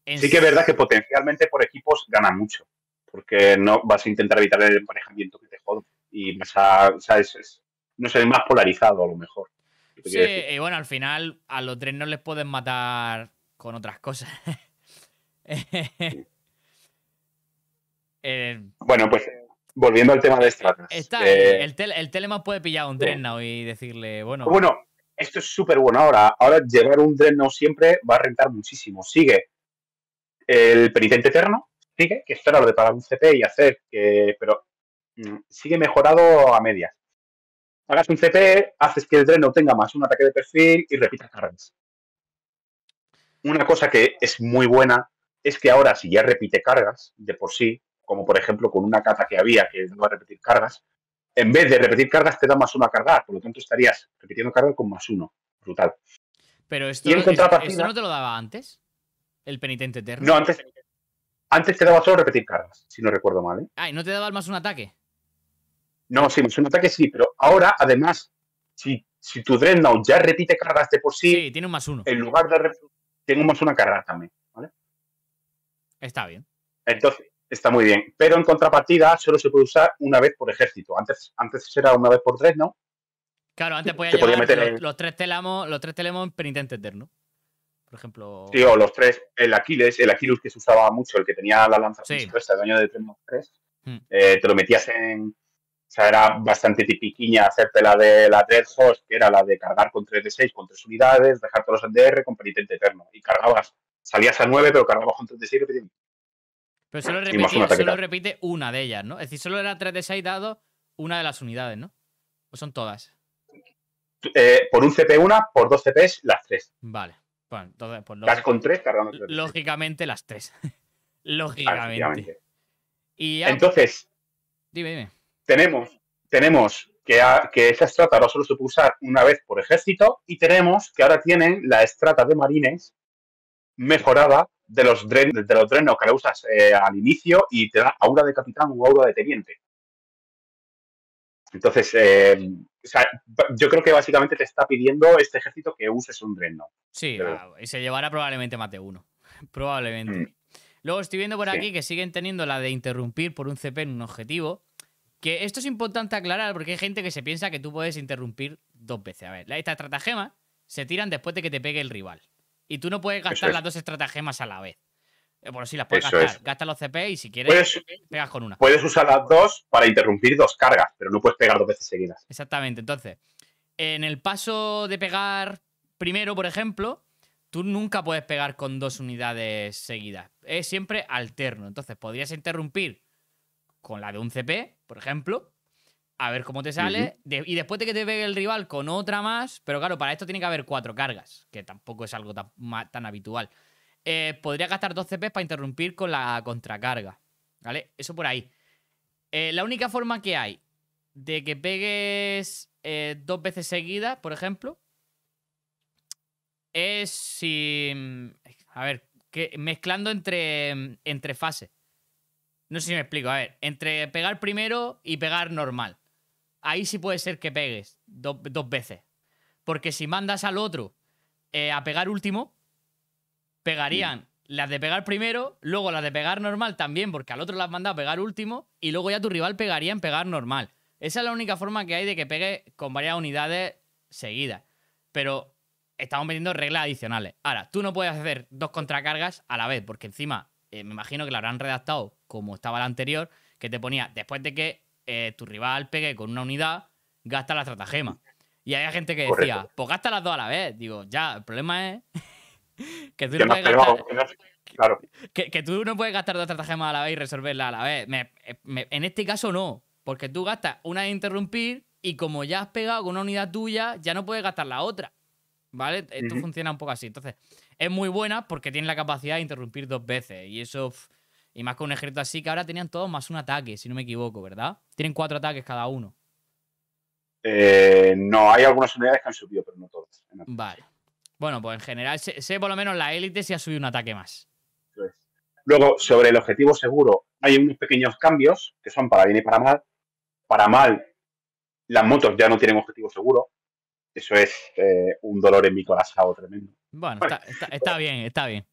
Sí que es verdad que potencialmente por equipos gana mucho, porque no vas a intentar evitar el emparejamiento que te jode y vas a, es, no sé, más polarizado a lo mejor. Sí, y bueno, al final a los tres no les pueden matar con otras cosas. [LAUGHS] Eh, bueno, pues volviendo al tema de Stratas. Eh, el, telemas puede pillar a un Tren y decirle, bueno. Bueno, esto es súper bueno ahora. Ahora llevar un no siempre va a rentar muchísimo. Sigue el Penitente Eterno, sigue, que esto lo de pagar un CP y hacer, que, pero mm, sigue mejorado a medias hagas un CP, haces que el dreno tenga más un ataque de perfil y repitas cargas. Una cosa que es muy buena es que ahora, si ya repite cargas de por sí, como por ejemplo con una cata que había que no va a repetir cargas, en vez de repetir cargas te da más uno a cargar, por lo tanto estarías repitiendo cargas con más uno. Brutal. Pero esto, no te lo daba antes, el penitente eterno. No, antes, antes te daba solo repetir cargas, si no recuerdo mal. ¿eh? Ah, no te daba más un ataque? No, sí, más un ataque sí, pero ahora, además, si, si tu Dreadnought ya repite cargas de por sí. tiene más uno. En lugar de. Tiene más una carga también, ¿vale? Está bien. Entonces, está muy bien. Pero en contrapartida, solo se puede usar una vez por ejército. Antes, antes era una vez por Dreadnought. Claro, antes podía, meter los, tres telamos, los tres telamos en penitente Por ejemplo. Sí, los tres, el Aquiles, el Aquilus que se usaba mucho, el que tenía la lanza sí. el dueño de 3 hmm. eh, te lo metías en, sea, era bastante tipiquiña hacerte la de la Dread Host, que era la de cargar con 3 de 6 con 3 unidades, dejar todos los DR con penitente eterno. Y cargabas, salías a 9, pero cargabas con 3 de 6 repitiendo. Pero solo, solo repite una de ellas, ¿no? Es decir, solo era 3 de 6 dado una de las unidades, ¿no? O son todas. Eh, por un CP una, por dos CPs, las tres. Vale. Bueno, entonces, pues, lógico, con tres cargando Tres. Lógicamente las tres. [LAUGHS] lógicamente. Y entonces. Dime, dime tenemos, tenemos que, que esa estrata ahora solo se puede usar una vez por ejército y tenemos que ahora tienen la estrata de marines mejorada de los, drenos que la usas eh, al inicio y te da aura de capitán o aura de teniente. Entonces, eh, yo creo que básicamente te está pidiendo este ejército que uses un dreno. Sí, ah, y se llevará probablemente más de uno. [LAUGHS] Probablemente. Mm. Luego estoy viendo por aquí que siguen teniendo la de interrumpir por un CP en un objetivo. Que esto es importante aclarar porque hay gente que se piensa que tú puedes interrumpir dos veces. A ver, estas estratagemas se tiran después de que te pegue el rival. Y tú no puedes gastar las dos estratagemas a la vez. Eh, bueno, sí, las puedes gastar. Gasta los CP y si quieres, pegas con una. Puedes usar las dos para interrumpir dos cargas, pero no puedes pegar dos veces seguidas. Exactamente. Entonces, en el paso de pegar primero, por ejemplo, tú nunca puedes pegar con dos unidades seguidas. Es siempre alterno. Entonces, podrías interrumpir con la de un CP por ejemplo, a ver cómo te sale. y después de que te pegue el rival con otra más, pero claro, para esto tiene que haber cuatro cargas, que tampoco es algo tan, habitual. Eh, podría gastar dos CPs para interrumpir con la contracarga. ¿Vale? Eso por ahí. Eh, la única forma que hay de que pegues eh, dos veces seguidas, por ejemplo, es si. Mm, a ver, que mezclando entre, mm, entre fases. No sé si me explico. A ver, entre pegar primero y pegar normal. Ahí sí puede ser que pegues dos veces. Porque si mandas al otro eh, a pegar último, pegarían las de pegar primero, luego las de pegar normal también, porque al otro las mandas a pegar último, y luego ya tu rival pegaría en pegar normal. Esa es la única forma que hay de que pegue con varias unidades seguidas. Pero estamos metiendo reglas adicionales. Ahora, tú no puedes hacer dos contracargas a la vez, porque encima eh, me imagino que la habrán redactado como estaba la anterior, que te ponía, después de que eh, tu rival pegue con una unidad, gasta la estratagema. Y había gente que decía, pues gasta las dos a la vez. Digo, ya, el problema es que tú no, puedes gastar, que, dos estratagemas a la vez y resolverla a la vez. Eh, en este caso no, porque tú gastas una de interrumpir y como ya has pegado con una unidad tuya, ya no puedes gastar la otra. ¿Vale? Esto funciona un poco así. Entonces, es muy buena porque tiene la capacidad de interrumpir dos veces y eso y más con un ejército así que ahora tenían todos más un ataque, si no me equivoco, ¿verdad? Tienen cuatro ataques cada uno. Eh, no, hay algunas unidades que han subido, pero no todas. Vale. Bueno, pues en general sé, por lo menos la élite si ha subido un ataque más. Luego, sobre el objetivo seguro, hay unos pequeños cambios que son para bien y para mal. Para mal, las motos ya no tienen objetivo seguro. Eso es eh, un dolor en mi corazón tremendo. Bueno, está, está, está bien, está bien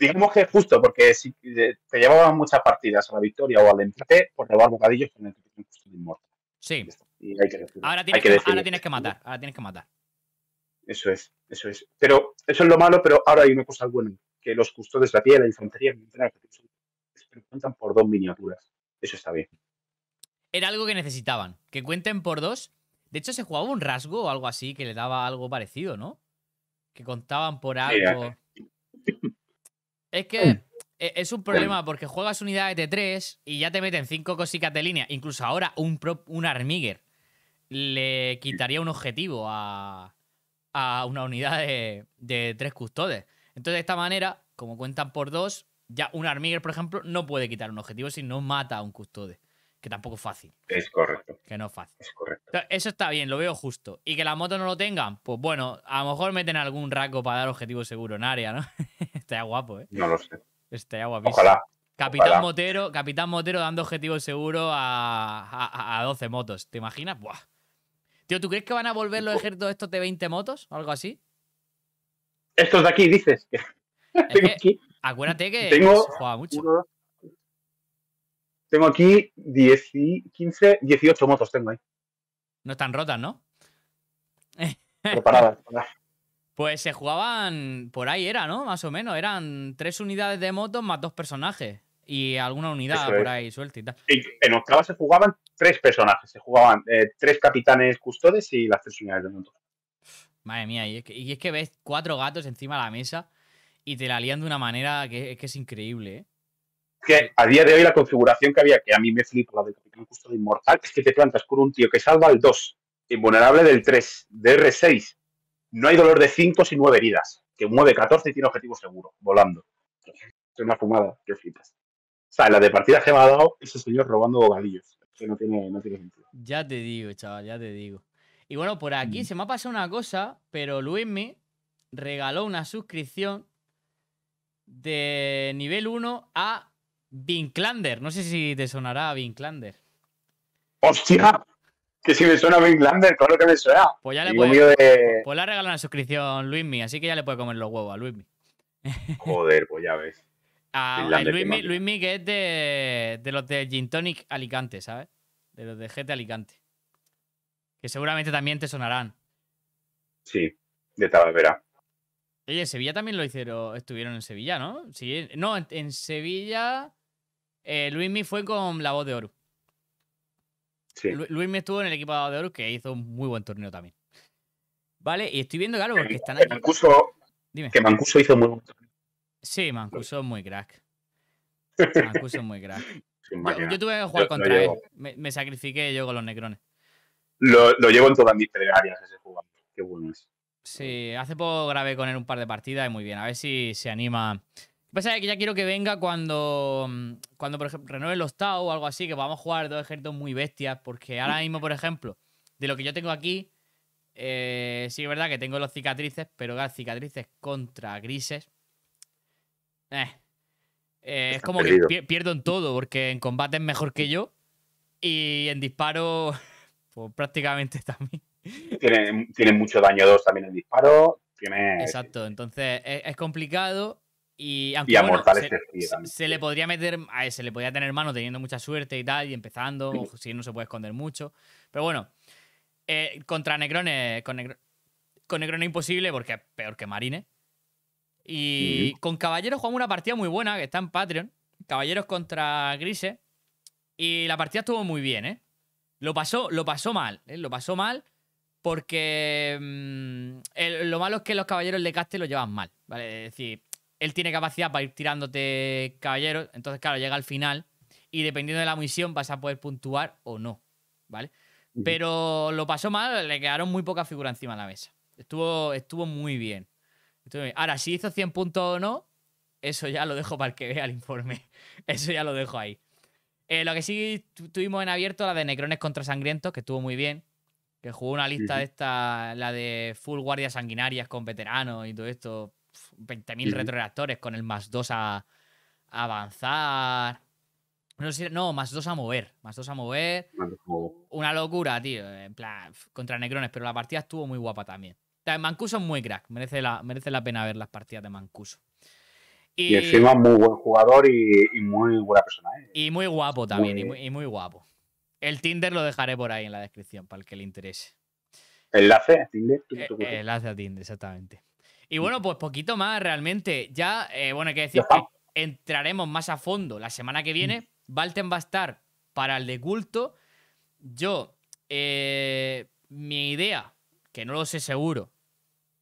digamos que es justo, porque si eh, te llevaban muchas partidas a la victoria o al empate, por llevar bocadillos con pues, el que inmortal. Sí. que ahora, tienes que ahora tienes que matar, ahora tienes que matar. Eso es, eso es. Pero eso es lo malo, pero ahora hay una cosa buena, que los custodios de la piel, la infantería, cuentan por dos miniaturas. Eso está bien. Era algo que necesitaban, que cuenten por dos. De hecho, se jugaba un rasgo o algo así que le daba algo parecido, ¿no? Que contaban por algo. Es que mm. e, es un problema porque juegas unidades de 3 y ya te meten cinco cositas de línea. Incluso ahora un, un Armiger le quitaría un objetivo a, una unidad de, de custodes. Entonces, de esta manera, como cuentan por dos, ya un Armiger, por ejemplo, no puede quitar un objetivo si no mata a un custode. Que tampoco es fácil. Es correcto. Que no es fácil. Eso está bien, lo veo justo. Y que la motos no lo tengan, pues bueno, a lo mejor meten algún raco para dar objetivo seguro en área, ¿no? [LAUGHS] Estaría guapo, ¿eh? No lo sé. Estaría guapísimo. Ojalá. Capitán Motero, Capitán Motero dando objetivo seguro a, a, 12 motos. ¿Te imaginas? Buah. Tío, ¿tú crees que van a volver los ejércitos estos de 20 motos o algo así? Estos de aquí, dices. [LAUGHS] acuérdate que se juega mucho. Tengo aquí 10, 15, 18 motos tengo ahí. No están rotas, ¿no? [LAUGHS] Preparadas. pues se jugaban, por ahí era, ¿no? Más o menos, eran tres unidades de motos más dos personajes y alguna unidad por ahí suelta y tal. en octava se jugaban tres personajes, se jugaban eh, tres capitanes custodes y las tres unidades de motos. Madre mía, y es, que, ves cuatro gatos encima de la mesa y te la lían de una manera que, que es increíble, ¿eh? que a día de hoy la configuración que había, que a mí me flipa la del Capitán Justo Inmortal, es que te plantas con un tío que salva el 2, invulnerable del 3, de r 6 no hay dolor de 5 sin 9 heridas, que mueve 14 y tiene objetivo seguro, volando. Es una fumada, que flipas. O sea, la de partida que me ha dado ese señor robando galillos Que no tiene, sentido. Ya te digo, chaval, ya te digo. Y bueno, por aquí mm. se me ha pasado una cosa, pero Luis me regaló una suscripción de nivel 1 a Vinclander. no sé si te sonará Vinclander. ¡Hostia! Que si me suena Vinclander, claro que me suena. Pues ya le puede, pues le ha regalado una suscripción Luismi, así que ya le puede comer los huevos a Luismi. [LAUGHS] Joder, pues ya ves. A, Luismi, que es de, los de Gintonic Alicante, ¿sabes? De los de GT Alicante. Que seguramente también te sonarán. Sí, de Talavera. Oye, en Sevilla también lo hicieron, estuvieron en Sevilla, ¿no? Sí, no, en Sevilla Luis eh, Luismi fue con la voz de Oru. Sí. Mi estuvo en el equipo de Oru que hizo un muy buen torneo también. Vale, y estoy viendo, claro, porque están aquí. Mancuso, Dime. Que Mancuso hizo muy buen torneo. Sí, Mancuso es muy crack. [LAUGHS] Mancuso es muy crack. Yo, tuve que jugar contra él. Me, sacrifiqué yo con los necrones. Lo, lo llevo en todas mis áreas ese jugador. Qué bueno es. Sí, hace poco grabé con él un par de partidas y muy bien. A ver si se anima Pasa que ya quiero que venga cuando, mm, cuando por ejemplo, renueve los Tau o algo así, que vamos a jugar dos ejércitos muy bestias, porque ahora mismo, por ejemplo, de lo que yo tengo aquí, eh, sí es verdad que tengo los cicatrices, pero las cicatrices contra grises, eh, eh, es como que pierdo en todo, porque en combate es mejor que yo y en disparo, [LAUGHS] pues prácticamente [LAUGHS] también. Tienen, tienen mucho daño dos también en disparo. Exacto, entonces es complicado y, aunque, se, le podría meter, a se le podría tener mano teniendo mucha suerte y tal, y empezando, si no se puede esconder mucho. Pero bueno, eh, contra Necrones con, Necrones imposible porque es peor que Marine. Y con Caballeros jugamos una partida muy buena que está en Patreon. Caballeros contra Grises. Y la partida estuvo muy bien, ¿eh? Lo pasó, lo pasó mal, ¿eh? Lo pasó mal porque mm, lo malo es que los caballeros de Caste lo llevan mal, ¿vale? Es decir, él tiene capacidad para ir tirándote caballeros. Entonces, claro, llega al final y dependiendo de la misión vas a poder puntuar o no, ¿vale? Pero lo pasó mal, le quedaron muy poca figura encima de la mesa. Estuvo, estuvo muy bien. Ahora, si hizo 100 puntos o no, eso ya lo dejo para el que vea el informe. [LAUGHS] Eso ya lo dejo ahí. Eh, lo que sí tuvimos en abierto, la de Necrones contra que estuvo muy bien. Que jugó una lista de esta, la de full guardias sanguinarias con veteranos y todo esto. 20.000 sí. retroreactores con el más 2 a, avanzar. No, no, más dos a mover. Más dos a mover. Una locura, tío. En plan, contra Necrones, pero la partida estuvo muy guapa también. Mancuso es muy crack. Merece la, merece la pena ver las partidas de Mancuso. Y, encima muy buen jugador y, muy buena persona. ¿eh? Y muy guapo también, Y, muy, guapo. El Tinder lo dejaré por ahí en la descripción para el que le interese. Enlace a Tinder. Eh, eh, enlace a Tinder, exactamente. Y bueno, pues poquito más realmente. Ya, eh, bueno, hay que decir que entraremos más a fondo la semana que viene. Mm. Valten va a estar para el de culto. Yo, eh, mi idea, que no lo sé seguro,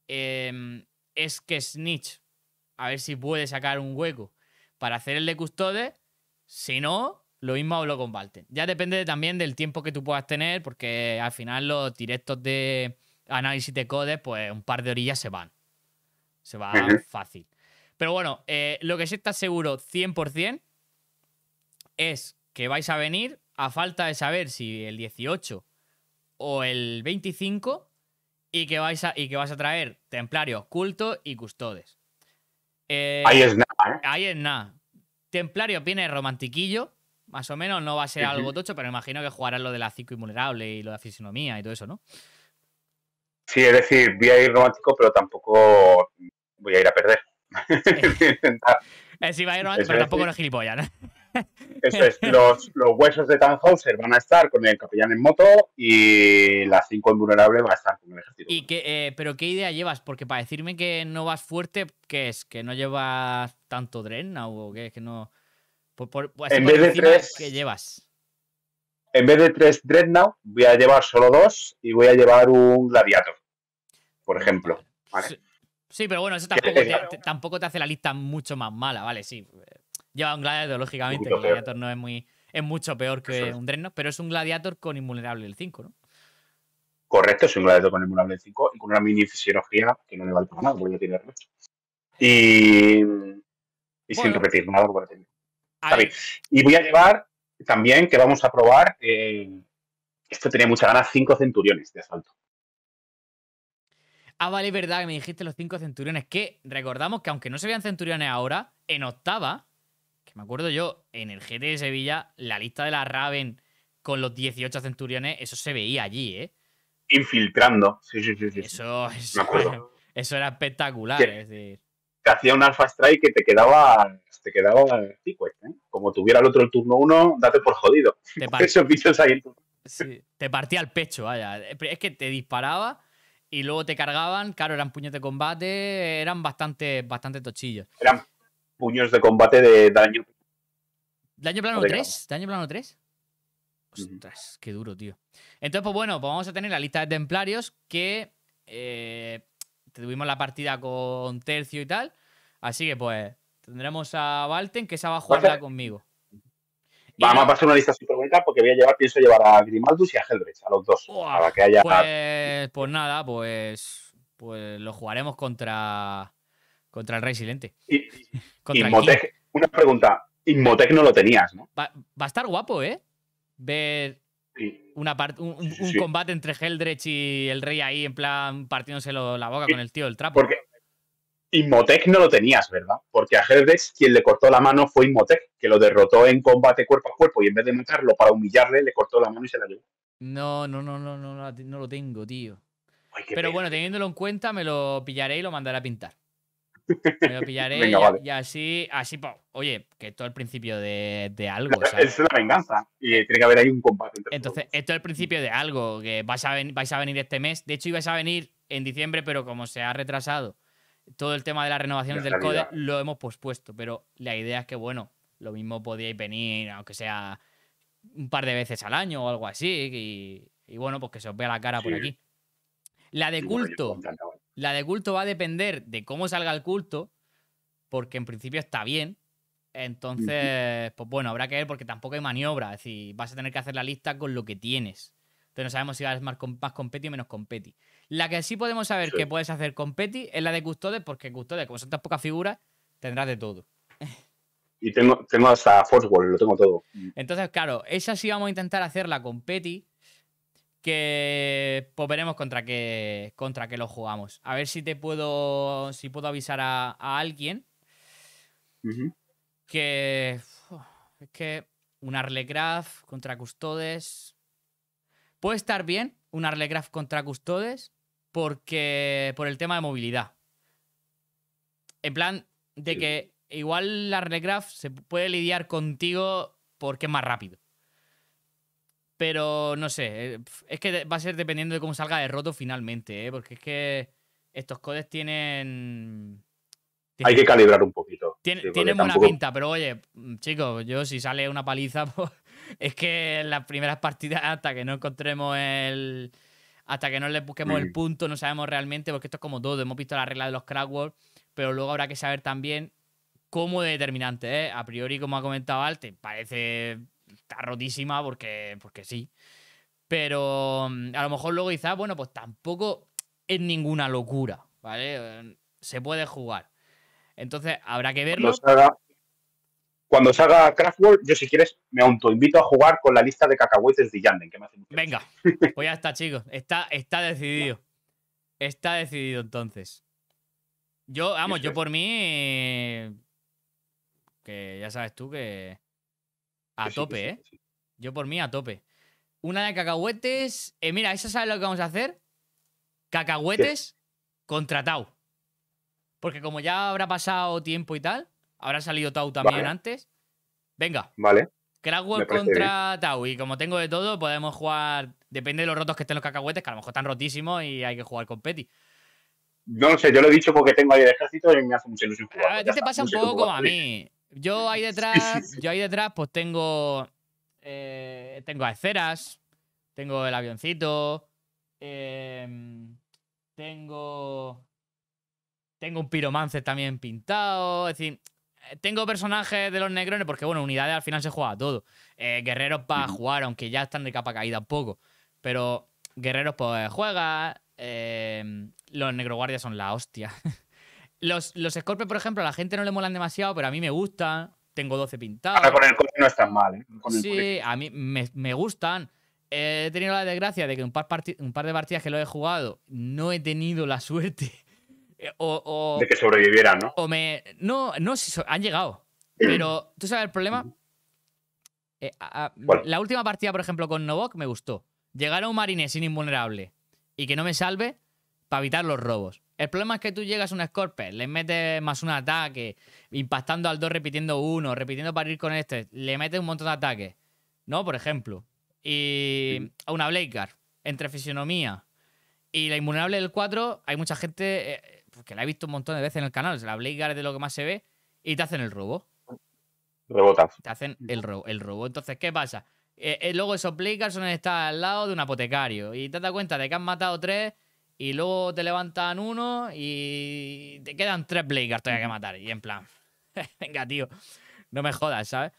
em, es que Snitch, a ver si puede sacar un hueco para hacer el de Custode. Si no, lo mismo hablo con Valten. Ya depende también del tiempo que tú puedas tener, porque al final los directos de análisis de codes, pues un par de orillas se van. Se va fácil. Pero bueno, eh, lo que sí está seguro 100% es que vais a venir a falta de saber si el 18 o el 25 y que vais a, y que vas a traer templarios Culto y custodes. Eh, ahí es nada. ¿eh? Ahí es nada. Templario viene romantiquillo, más o menos, no va a ser algo tocho, pero imagino que jugarás lo de la cico invulnerable y lo de la y todo eso, ¿no? Sí, es decir, voy a ir romántico, pero tampoco voy a ir a perder. Eh, sí, va a ir pero tampoco no gilipollas. Eso es, los, huesos de Tannhauser van a estar con el capellán en moto y la 5 invulnerable va a estar con el ejército. ¿Y eh, ¿Pero qué idea llevas? Porque para decirme que no vas fuerte, ¿qué es? ¿Que no llevas tanto dren o qué que no...? en vez de tres... que llevas? En vez de tres Dreadnought, voy a llevar solo dos y voy a llevar un Gladiator, por ejemplo. Vale. Sí, pero bueno, eso tampoco te, hace la lista mucho más mala, ¿vale? Sí. Lleva un gladiator, lógicamente. Un gladiator no es muy. Es mucho peor que un drenno, pero es un gladiator con invulnerable el 5, ¿no? Correcto, es un gladiator con invulnerable 5 y con una mini fisiología que no le vale para nada, porque ya tiene resto. Y. Y sin repetir nada, Está bien. Y voy a llevar también que vamos a probar. Eh, esto tenía muchas ganas, 5 centuriones de asalto. Ah, vale, es verdad, que me dijiste los cinco centuriones. Que recordamos que aunque no se vean centuriones ahora, en octava, que me acuerdo yo, en el GT de Sevilla, la lista de la Raven con los 18 centuriones, eso se veía allí, ¿eh? Infiltrando. Sí, sí, sí. sí. Eso, [LAUGHS] era espectacular. Te hacía un Alpha Strike que te quedaba te quedaba ¿eh? Como tuviera el otro el turno uno date por jodido. Te [LAUGHS] ahí sí, te partía el pecho, vaya. Es que te disparaba y luego te cargaban, claro, eran puños de combate, eran bastante, bastante tochillos. Eran puños de combate de daño. ¿Daño plano 3? ¿Daño plano 3? Ostras, qué duro, tío. Entonces, pues bueno, pues vamos a tener la lista de templarios que eh, tuvimos la partida con Tercio y tal. Así que pues tendremos a Valten que esa va a jugar conmigo. Vamos a pasar una lista porque voy a llevar, pienso llevar a Grimaldus y a Helbrecht, a los dos. para que haya... Pues, pues, nada, pues, pues lo jugaremos contra, contra el Rey Silente. Y, [LAUGHS] una pregunta, Inmotec no lo tenías, ¿no? Va, a estar guapo, ¿eh? Ver una parte un, combate entre Heldrech y el Rey ahí, en plan partiéndose la boca con el tío el trapo. Porque Inmotec no lo tenías, ¿verdad? Porque a Herdex quien le cortó la mano fue Inmotec, que lo derrotó en combate cuerpo a cuerpo y en vez de matarlo para humillarle, le cortó la mano y se la llevó. No, no, no, no, no, no lo tengo, tío. Pero bueno, teniéndolo en cuenta, me lo pillaré y lo mandaré a pintar. Me lo pillaré [LAUGHS] y, así, así oye, que esto es el principio de, algo. Es una venganza y tiene que haber ahí un combate. Entonces, esto es el principio de algo, que vais a, vais a venir este mes. De hecho, ibas a venir en diciembre, pero como se ha retrasado todo el tema de las renovaciones del code lo hemos pospuesto, pero la idea es que, bueno, lo mismo podíais venir, aunque sea un par de veces al año o algo así, y, bueno, pues que se os vea la cara por aquí. La de culto, la de culto va a depender de cómo salga el culto, porque en principio está bien. Entonces, pues bueno, habrá que ver porque tampoco hay maniobra. Es decir, vas a tener que hacer la lista con lo que tienes. Entonces no sabemos si vas más, más competi o menos competi. La que sí podemos saber que puedes hacer con Petty es la de Custodes, porque Custodes, como son tan pocas figuras, tendrás de todo. [LAUGHS] Y tengo, tengo hasta Forward, lo tengo todo. Entonces, claro, esa sí vamos a intentar hacerla con Petty. Que pues veremos contra qué contra qué lo jugamos. A ver si te puedo. Si puedo avisar a, alguien. Que. Es que. Un Arlecraft contra Custodes. Puede estar bien un Arlecraft contra Custodes porque por el tema de movilidad. En plan, de que igual la Renegraph se puede lidiar contigo porque es más rápido. Pero no sé, eh, es que va a ser dependiendo de cómo salga de roto finalmente, ¿eh? porque es que estos codes tienen... Hay que calibrar un poquito. tiene tienen buena pinta, pero oye, mm, chicos, yo si sale una paliza, [LAUGHS] pues, es que en las primeras partidas, hasta que no encontremos el, hasta que no le busquemos el punto, no sabemos realmente, porque esto es como todo, hemos visto la regla de los wars, pero luego habrá que saber también cómo de determinante A priori, como ha comentado Alte, parece está rotísima porque, porque sí. Pero mm, a lo mejor luego quizás, bueno, pues tampoco es ninguna locura, ¿vale? Eh, se puede jugar. Entonces, habrá que verlo. Cuando salga World, yo si quieres me Invito a jugar con la lista de cacahuetes de Yanden, que me Venga, voy [LAUGHS] pues ya está, chicos. Está, está decidido. Está decidido entonces. Yo, vamos, yo por mí. Eh, que ya sabes tú que. A tope, ¿eh? Yo por mí a tope. Una de cacahuetes. Eh, mira, ¿eso sabe lo que vamos a hacer? Cacahuetes contratado. Porque como ya habrá pasado tiempo y tal, Habrá salido Tau también antes. Venga. Vale. Cragwell contra Tau. Y como tengo de todo, podemos jugar. Depende de los rotos que estén los cacahuetes, que a lo mejor están rotísimos y hay que jugar con Petty. No lo sé, yo lo he dicho porque tengo ahí el ejército y me hace mucha ilusión jugar. Ah, a te pasa un poco a mí. Yo ahí detrás, yo ahí detrás, pues tengo. Eh, tengo a Esceras, tengo el avioncito. Em, tengo. Tengo un piromance también pintado. Es decir, tengo personajes de los negrones, porque bueno, unidades al final se juega todo. Eh, guerreros para jugar, aunque ya están de capa caída un poco. Pero guerreros pues juega. Eh, los guardias son la hostia. [LAUGHS] los, los por ejemplo, a la gente no le molan demasiado, pero a mí me gustan. Tengo 12 pintados. Ahora con el coche no están mal, ¿eh? sí, a mí me, gustan. he tenido la desgracia de que un par, un par de partidas que lo he jugado no he tenido la suerte eh, o, de que sobrevivieran, ¿no? O me, no, no, han llegado. Pero, ¿tú sabes el problema? Eh, la última partida, por ejemplo, con Novok me gustó. Llegar a un marinés sin invulnerable y que no me salve para evitar los robos. El problema es que tú llegas a un Scorpion, le metes más un ataque, impactando al 2, repitiendo uno, repitiendo para ir con este, le metes un montón de ataques, ¿no? Por ejemplo. Y a una Blakeguard, entre fisionomía y la invulnerable del 4, hay mucha gente. Eh, que la he visto un montón de veces en el canal, la Blade Guard de lo que más se ve, y te hacen el robo. Rebotas. Te hacen el robo. El robo. Entonces, ¿qué pasa? Eh, eh luego esos Blade Guards está al lado de un apotecario y te das cuenta de que han matado tres y luego te levantan uno y te quedan tres Blade Guards todavía que matar. Y en plan, [LAUGHS] venga, tío, no me jodas, ¿sabes?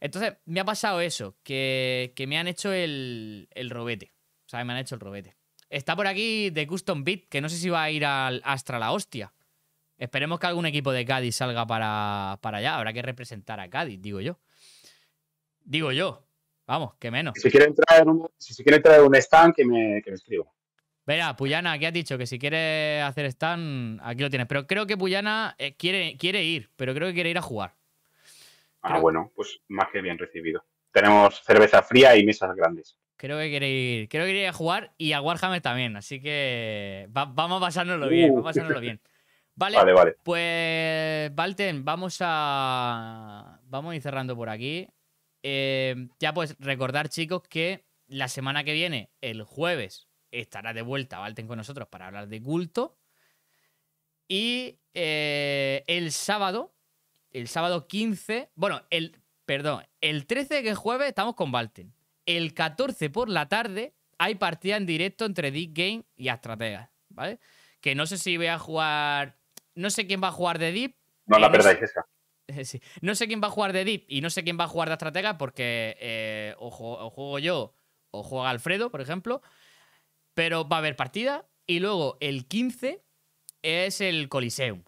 Entonces, me ha pasado eso, que, me han hecho el, el robete. O sea, me han hecho el robete. Está por aquí de Custom Beat, que no sé si va a ir al Astra la hostia. Esperemos que algún equipo de Cádiz salga para, para allá. Habrá que representar a Cádiz, digo yo. Digo yo. Vamos, que menos. Si quiere entrar un, quiere entrar en un stand, que me, que me escriba. Verá, Puyana, ¿qué has dicho? Que si quiere hacer stand, aquí lo tienes. Pero creo que Puyana eh, quiere, quiere ir, pero creo que quiere ir a jugar. Ah, bueno, pues más que bien recibido. Tenemos cerveza fría y mesas grandes. Creo que quiere ir, creo que quiere a jugar y a Warhammer también, así que vamos a pasárnoslo bien, vamos a bien. Uh. Vale, vale, pues Valten, vamos a vamos a ir cerrando por aquí. Eh, ya pues recordar chicos que la semana que viene, el jueves, estará de vuelta Valten con nosotros para hablar de culto. Y eh, el sábado, el sábado 15, bueno, el, perdón, el 13 que es jueves estamos con Valten el 14 por la tarde hay partida en directo entre Deep Game y Astratega, ¿vale? Que no sé si voy a jugar. No sé quién va a jugar de Deep. No la perdáis sé... [LAUGHS] No sé quién va a jugar de Deep y no sé quién va a jugar de Estratega porque eh, o, juego, yo o juega Alfredo, por ejemplo. Pero va a haber partida. Y luego el 15 es el Coliseum.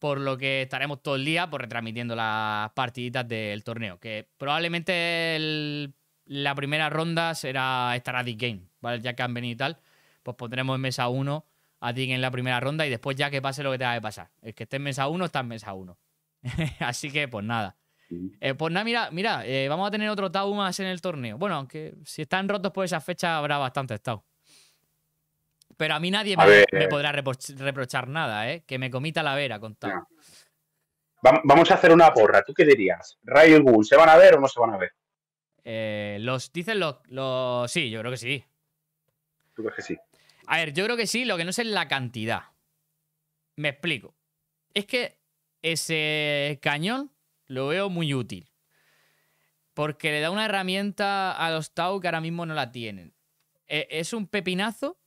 Por lo que estaremos todo el día por pues, retransmitiendo las partiditas del torneo. Que probablemente el la primera ronda será, estará Dick Game, ¿vale? Ya que han venido y tal, pues pondremos en mesa 1 a Dick en la primera ronda y después ya que pase lo que te va que pasar. El que esté en mesa 1 está en mesa 1. [LAUGHS] Así que, pues nada. Eh, pues nada, mira, mira eh, vamos a tener otro Tau más en el torneo. Bueno, aunque si están rotos por esa fecha habrá bastante Tau. Pero a mí nadie me, eh. podrá reprochar nada, ¿eh? Que me comita la vera con Tau. Vamos a hacer una porra. ¿Tú qué dirías? ¿Rayo y se van a ver o no se van a ver? Eh, los dicen los, Sí, yo creo que sí. Yo creo que sí? A ver, yo creo que sí, lo que no sé es la cantidad. Me explico. Es que ese cañón lo veo muy útil. Porque le da una herramienta a los Tau que ahora mismo no la tienen. E, es un pepinazo.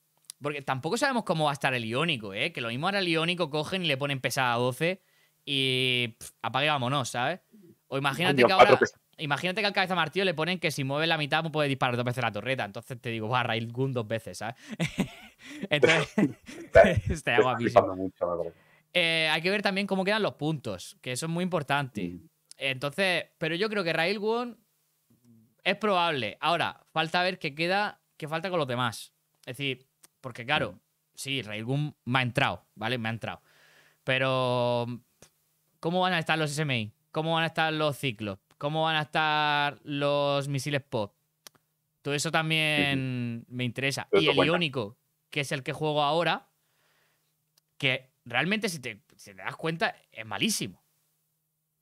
Porque tampoco sabemos cómo va a estar el iónico, ¿eh? Que lo mismo ahora el iónico cogen y le ponen pesada 12 y apague vámonos, ¿sabes? O imagínate que ahora. Imagínate que al cabeza martillo le ponen que si mueve la mitad puede disparar dos veces la torreta. Entonces te digo, va a dos veces, ¿sabes? [LAUGHS] Entonces, hago [LAUGHS] [LAUGHS] este, eh, hay que ver también cómo quedan los puntos, que eso es muy importante. Mm. Entonces, pero yo creo que Railgun es probable. Ahora, falta ver qué queda, qué falta con los demás. Es decir, porque claro, sí, Railgun me ha entrado, ¿vale? Me ha entrado. Pero, ¿cómo van a estar los SMI? ¿Cómo van a estar los ciclos? cómo van a estar los misiles POP. Todo eso también me interesa. y el iónico, que es el que juego ahora, que realmente, si te, das cuenta, es malísimo.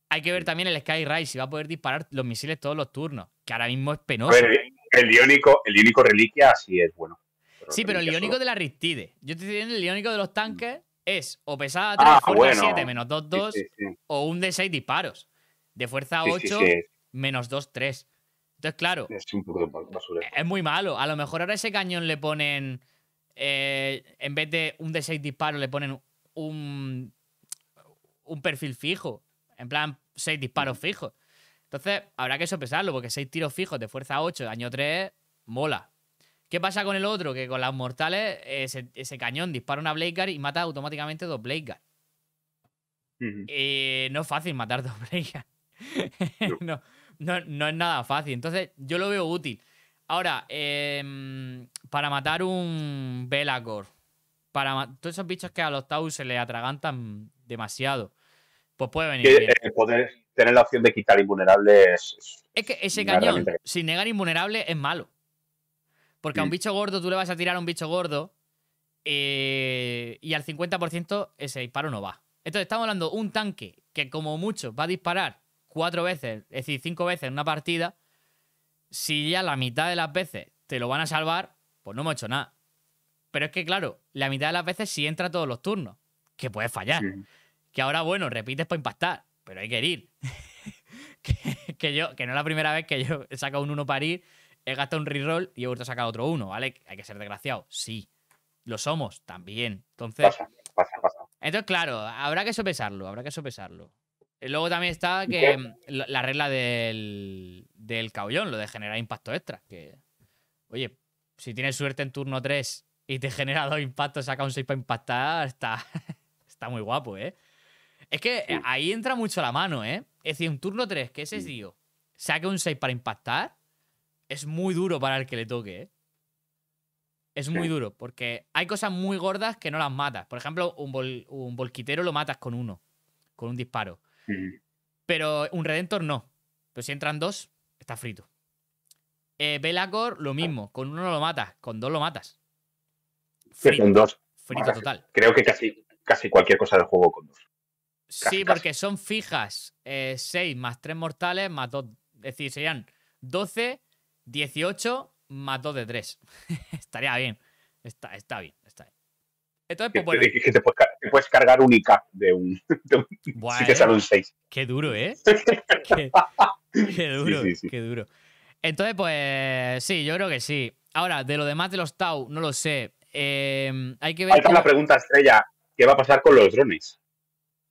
Hay que ver también el Sky Rise, si va a poder disparar los misiles todos los turnos, que ahora mismo es penoso. el, iónico, el iónico reliquia sí es bueno. sí, pero el iónico de la Ristide. Yo estoy diciendo el iónico de los mm. tanques es o pesada 3, ah, menos 2, o un de 6 disparos. De fuerza 8, menos 2, 3. Entonces, claro. E-, es, muy malo. A lo mejor ahora ese cañón le ponen. Eh, en vez de un de 6 disparos, le ponen un. Un perfil fijo. En plan, 6 disparos fijos. Entonces, habrá que sopesarlo, porque 6 tiros fijos de fuerza 8, daño 3, mola. ¿Qué pasa con el otro? Que con las mortales, ese, cañón dispara una Blade y mata automáticamente dos Blade eh, no es fácil matar dos [LAUGHS] Blade [LAUGHS] no, no, es nada fácil. Entonces, yo lo veo útil. Ahora, em, para matar un Belagor, para todos esos bichos que a los taus se le atragantan demasiado, pues puede venir. Eh, tener la opción de quitar invulnerables. Es, que ese cañón, sin negar invulnerable, es malo. Porque a un bicho gordo tú le vas a tirar a un bicho gordo eh, y al 50% ese disparo no va. Entonces, estamos hablando un tanque que, como mucho, va a disparar cuatro veces, es decir, cinco veces en una partida, si ya la mitad de las veces te lo van a salvar, pues no hemos hecho nada. Pero es que, claro, la mitad de las veces sí entra todos los turnos, que puedes fallar. Que ahora, bueno, repites para impactar, pero hay que ir [LAUGHS] que, yo, que no es la primera vez que yo he sacado un uno para ir, he gastado un reroll y he vuelto a sacar otro uno, ¿vale? Hay que ser desgraciado, sí. Lo somos, también. Entonces. Entonces, claro, habrá que sopesarlo, habrá que sopesarlo. Eh, luego también está que mm, la, regla del, del caullón, lo de generar impacto extra. Que, oye, si tienes suerte en turno 3 y te [LAUGHS] genera dos impactos, saca un 6 para impactar, está, [LAUGHS] está muy guapo, ¿eh? Es que eh, ahí entra mucho la mano, ¿eh? Es decir, un turno 3 que ese tío sí. saque un 6 para impactar, es muy duro para el que le toque, ¿eh? Es muy duro, porque hay cosas muy gordas que no las matas. Por ejemplo, un, un volquitero lo matas con uno, con un disparo. Pero un Redentor no. Pero si entran dos, está frito. Eh, Belacor, lo mismo. Con uno lo matas, con dos lo matas. Frito, con dos. Frito total. Creo que casi, casi cualquier cosa del juego con dos. sí, porque son fijas. 6 eh, más 3 mortales más 2. Es decir, serían 12, 18 más 2 de 3. [LAUGHS] Estaría bien. Está, bien, Entonces, pues puedes cargar un ICAP [LAUGHS] de un. sí que sale un 6. Qué duro, ¿eh? [LAUGHS] qué, duro, qué duro. Entonces, pues sí, yo creo que sí. Ahora, de lo demás de los Tau, no lo sé. Em, hay que ver. Falta la pregunta estrella: ¿qué va a pasar con los drones?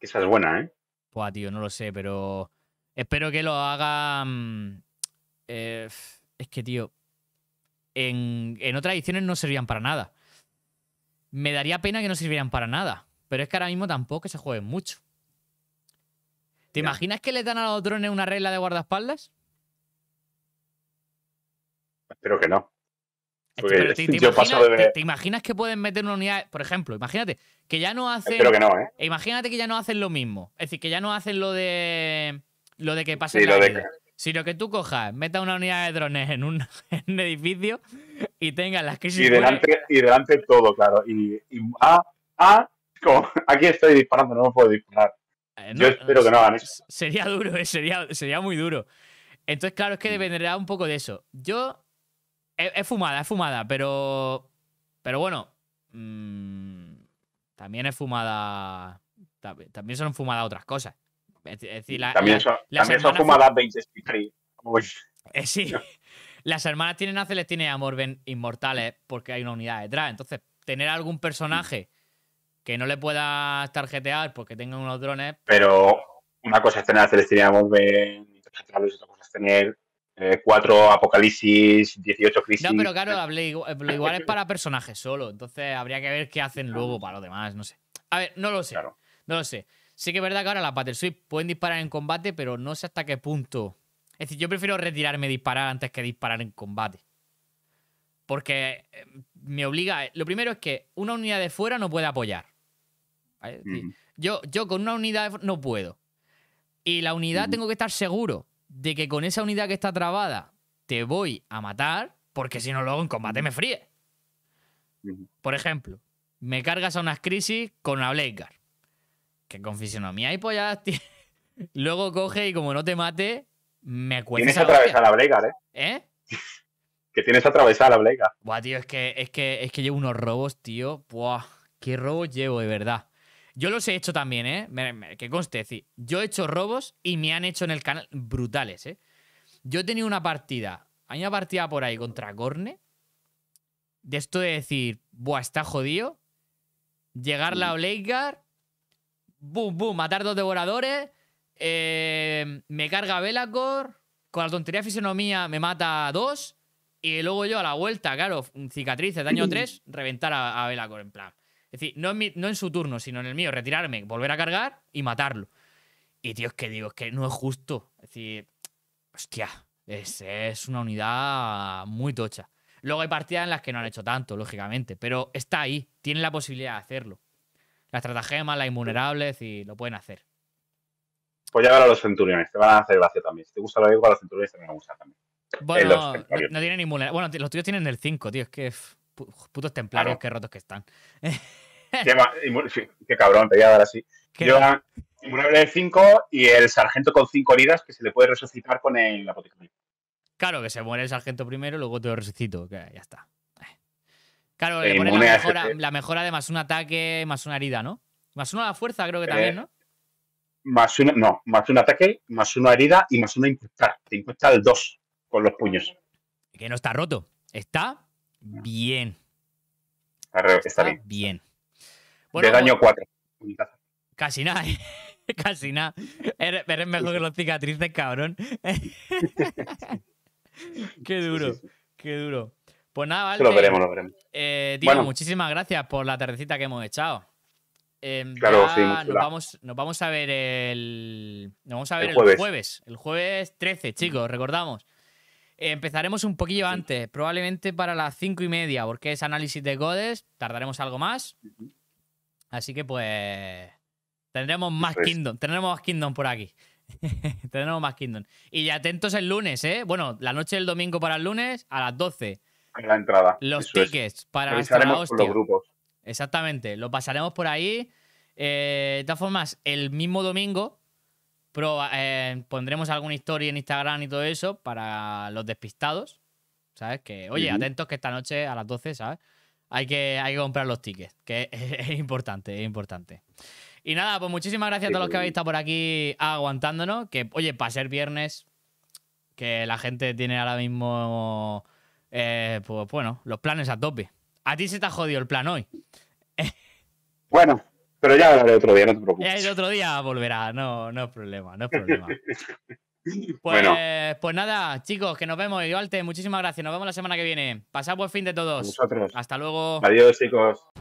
esa es buena, ¿eh? Buah, tío, no lo sé, pero. Espero que lo hagan. Mm, eh, es que, tío. En, en otras ediciones no servían para nada me daría pena que no sirvieran para nada. Pero es que ahora mismo tampoco se jueguen mucho. ¿Te imaginas que le dan a los drones una regla de guardaespaldas? Espero que no. te, imaginas, que pueden meter una unidad, por ejemplo, imagínate que ya no hacen. ¿eh? E imagínate que ya no hacen lo mismo. Es decir, que ya no hacen lo de. Lo de que pase la Sino que tú cojas, metas una unidad de drones [LAUGHS] en un, edificio y tengas las que y delante, y delante todo, claro. Y, a... [LAUGHS] aquí estoy disparando, no me puedo disparar. Eh, Yo espero que no hagan eso. Sería duro, eh, sería, muy duro. Entonces, claro, es que dependerá un poco de eso. Yo. Es, fumada, es fumada, pero. Pero bueno. Mm, también es fumada. También, son fumadas otras cosas. también son, fumadas [LAUGHS] eh, Sí. [LAUGHS] las hermanas tienen a les tiene amor inmortales porque hay una unidad detrás. Entonces, tener algún personaje que no le puedas tarjetear porque tenga unos drones. Pues pero una cosa es tener Celestina y otra cosa es tener eh, cuatro Apocalipsis, 18 Crisis. No, pero claro, eh, igual es para personajes solo, entonces habría que ver qué hacen luego para los demás, no sé. A ver, no lo sé. No lo sé. Sí que es verdad que ahora las Suit pueden disparar en combate, pero no sé hasta qué punto. Es decir, yo prefiero retirarme disparar antes que disparar en combate. Porque eh, me obliga. Lo primero es que una unidad de fuera no puede apoyar yo, yo con una unidad no puedo. Y la unidad tengo que estar seguro de que con esa unidad que está trabada te voy a matar, porque si no luego en combate me fríe. Por ejemplo, me cargas a unas crisis con la blegar que con fisionomía y [LAUGHS] tío. luego coge y como no te mate, me cuesta. Tienes atravesada la blegar ¿eh? ¿Eh? que tienes atravesada la blegar Buah, tío, es que, es que, es que llevo unos robos, tío. Buah, qué robos llevo, de verdad. Yo los he hecho también, ¿eh? que conste, decir, yo he hecho robos y me han hecho en el canal brutales, ¿eh? Yo he tenido una partida, hay una partida por ahí contra Corne, de esto de decir, buah, está jodido, llegar la Olegar, boom, boom, matar dos devoradores, eh, me carga Velacor, con la tontería fisonomía me mata a dos, y luego yo a la vuelta, claro, cicatrices, daño [CLEARS THROAT] tres, reventar a, a Velacor, en plan. Es decir, no en, su turno, sino en el mío, retirarme, volver a cargar y matarlo. Y tío, es que digo, es que no es justo. Es decir, hostia, es, es una unidad muy tocha. Luego hay partidas en las que no han hecho tanto, lógicamente, pero está ahí, tienen la posibilidad de hacerlo. Las tratagemas, las invulnerable, y lo pueden hacer. Pues ya a los centuriones, te van a hacer gracia también. Si te gusta lo a los centuriones te van a gustar también. Bueno, eh, no, tienen inmune Bueno, los tuyos tienen el 5, tío, es que. Putos templarios, qué rotos que están. [LAUGHS] [LAUGHS] qué cabrón, te voy a dar así. Yo inmunable 5 y el sargento con 5 heridas que se le puede resucitar con el apotecario. Claro, que se muere el sargento primero, luego te resucito, que ya está. Eh. Claro, eh, le eh. la mejora, de más un ataque, más una herida, ¿no? Más una la fuerza, creo que también, ¿no? Más uno, no, más un ataque, más una herida y más una impactar. Te impacta el 2 con los puños. Que no está roto. Está bien. Está, bien. De daño 4. Casi nada, ¿eh? [LAUGHS] casi nada. Eres, es mejor que los cicatrices, cabrón. [LAUGHS] qué duro, qué duro. Pues nada, vale. Lo veremos, lo veremos. Eh, muchísimas gracias por la tardecita que hemos echado. Em, claro, nos vamos, nos vamos a ver el. vamos a ver el jueves. El jueves, 13, mm. chicos, recordamos. empezaremos un poquillo antes, probablemente para las 5 y media, porque es análisis de Godes, tardaremos algo más. Así que pues tendremos más Kingdom, tendremos más Kingdom por aquí. [LAUGHS] tendremos más Kingdom. Y atentos el lunes, ¿eh? Bueno, la noche del domingo para el lunes a las 12. La entrada. Los tickets para Revisaremos los grupos. Exactamente, lo pasaremos por ahí. Eh, de todas formas, el mismo domingo eh, pondremos alguna historia en Instagram y todo eso para los despistados. ¿Sabes? Que, oye, atentos que esta noche a las 12, ¿sabes? hay que, hay que comprar los tickets, que [LAUGHS] es, importante, es importante. Y nada, pues muchísimas gracias a todos los que habéis estado por aquí aguantándonos. Que, oye, para ser viernes, que la gente tiene ahora mismo, eh, pues bueno, los planes a tope. A ti se te ha jodido el plan hoy. [LAUGHS] bueno, pero ya hablaré otro día, no te preocupes. El otro día volverá, no, no es problema, no es problema. [LAUGHS] Pues, bueno. pues nada, chicos, que nos vemos. Igualte, muchísimas gracias. Nos vemos la semana que viene. Pasad buen fin de todos. Hasta luego. Adiós, chicos.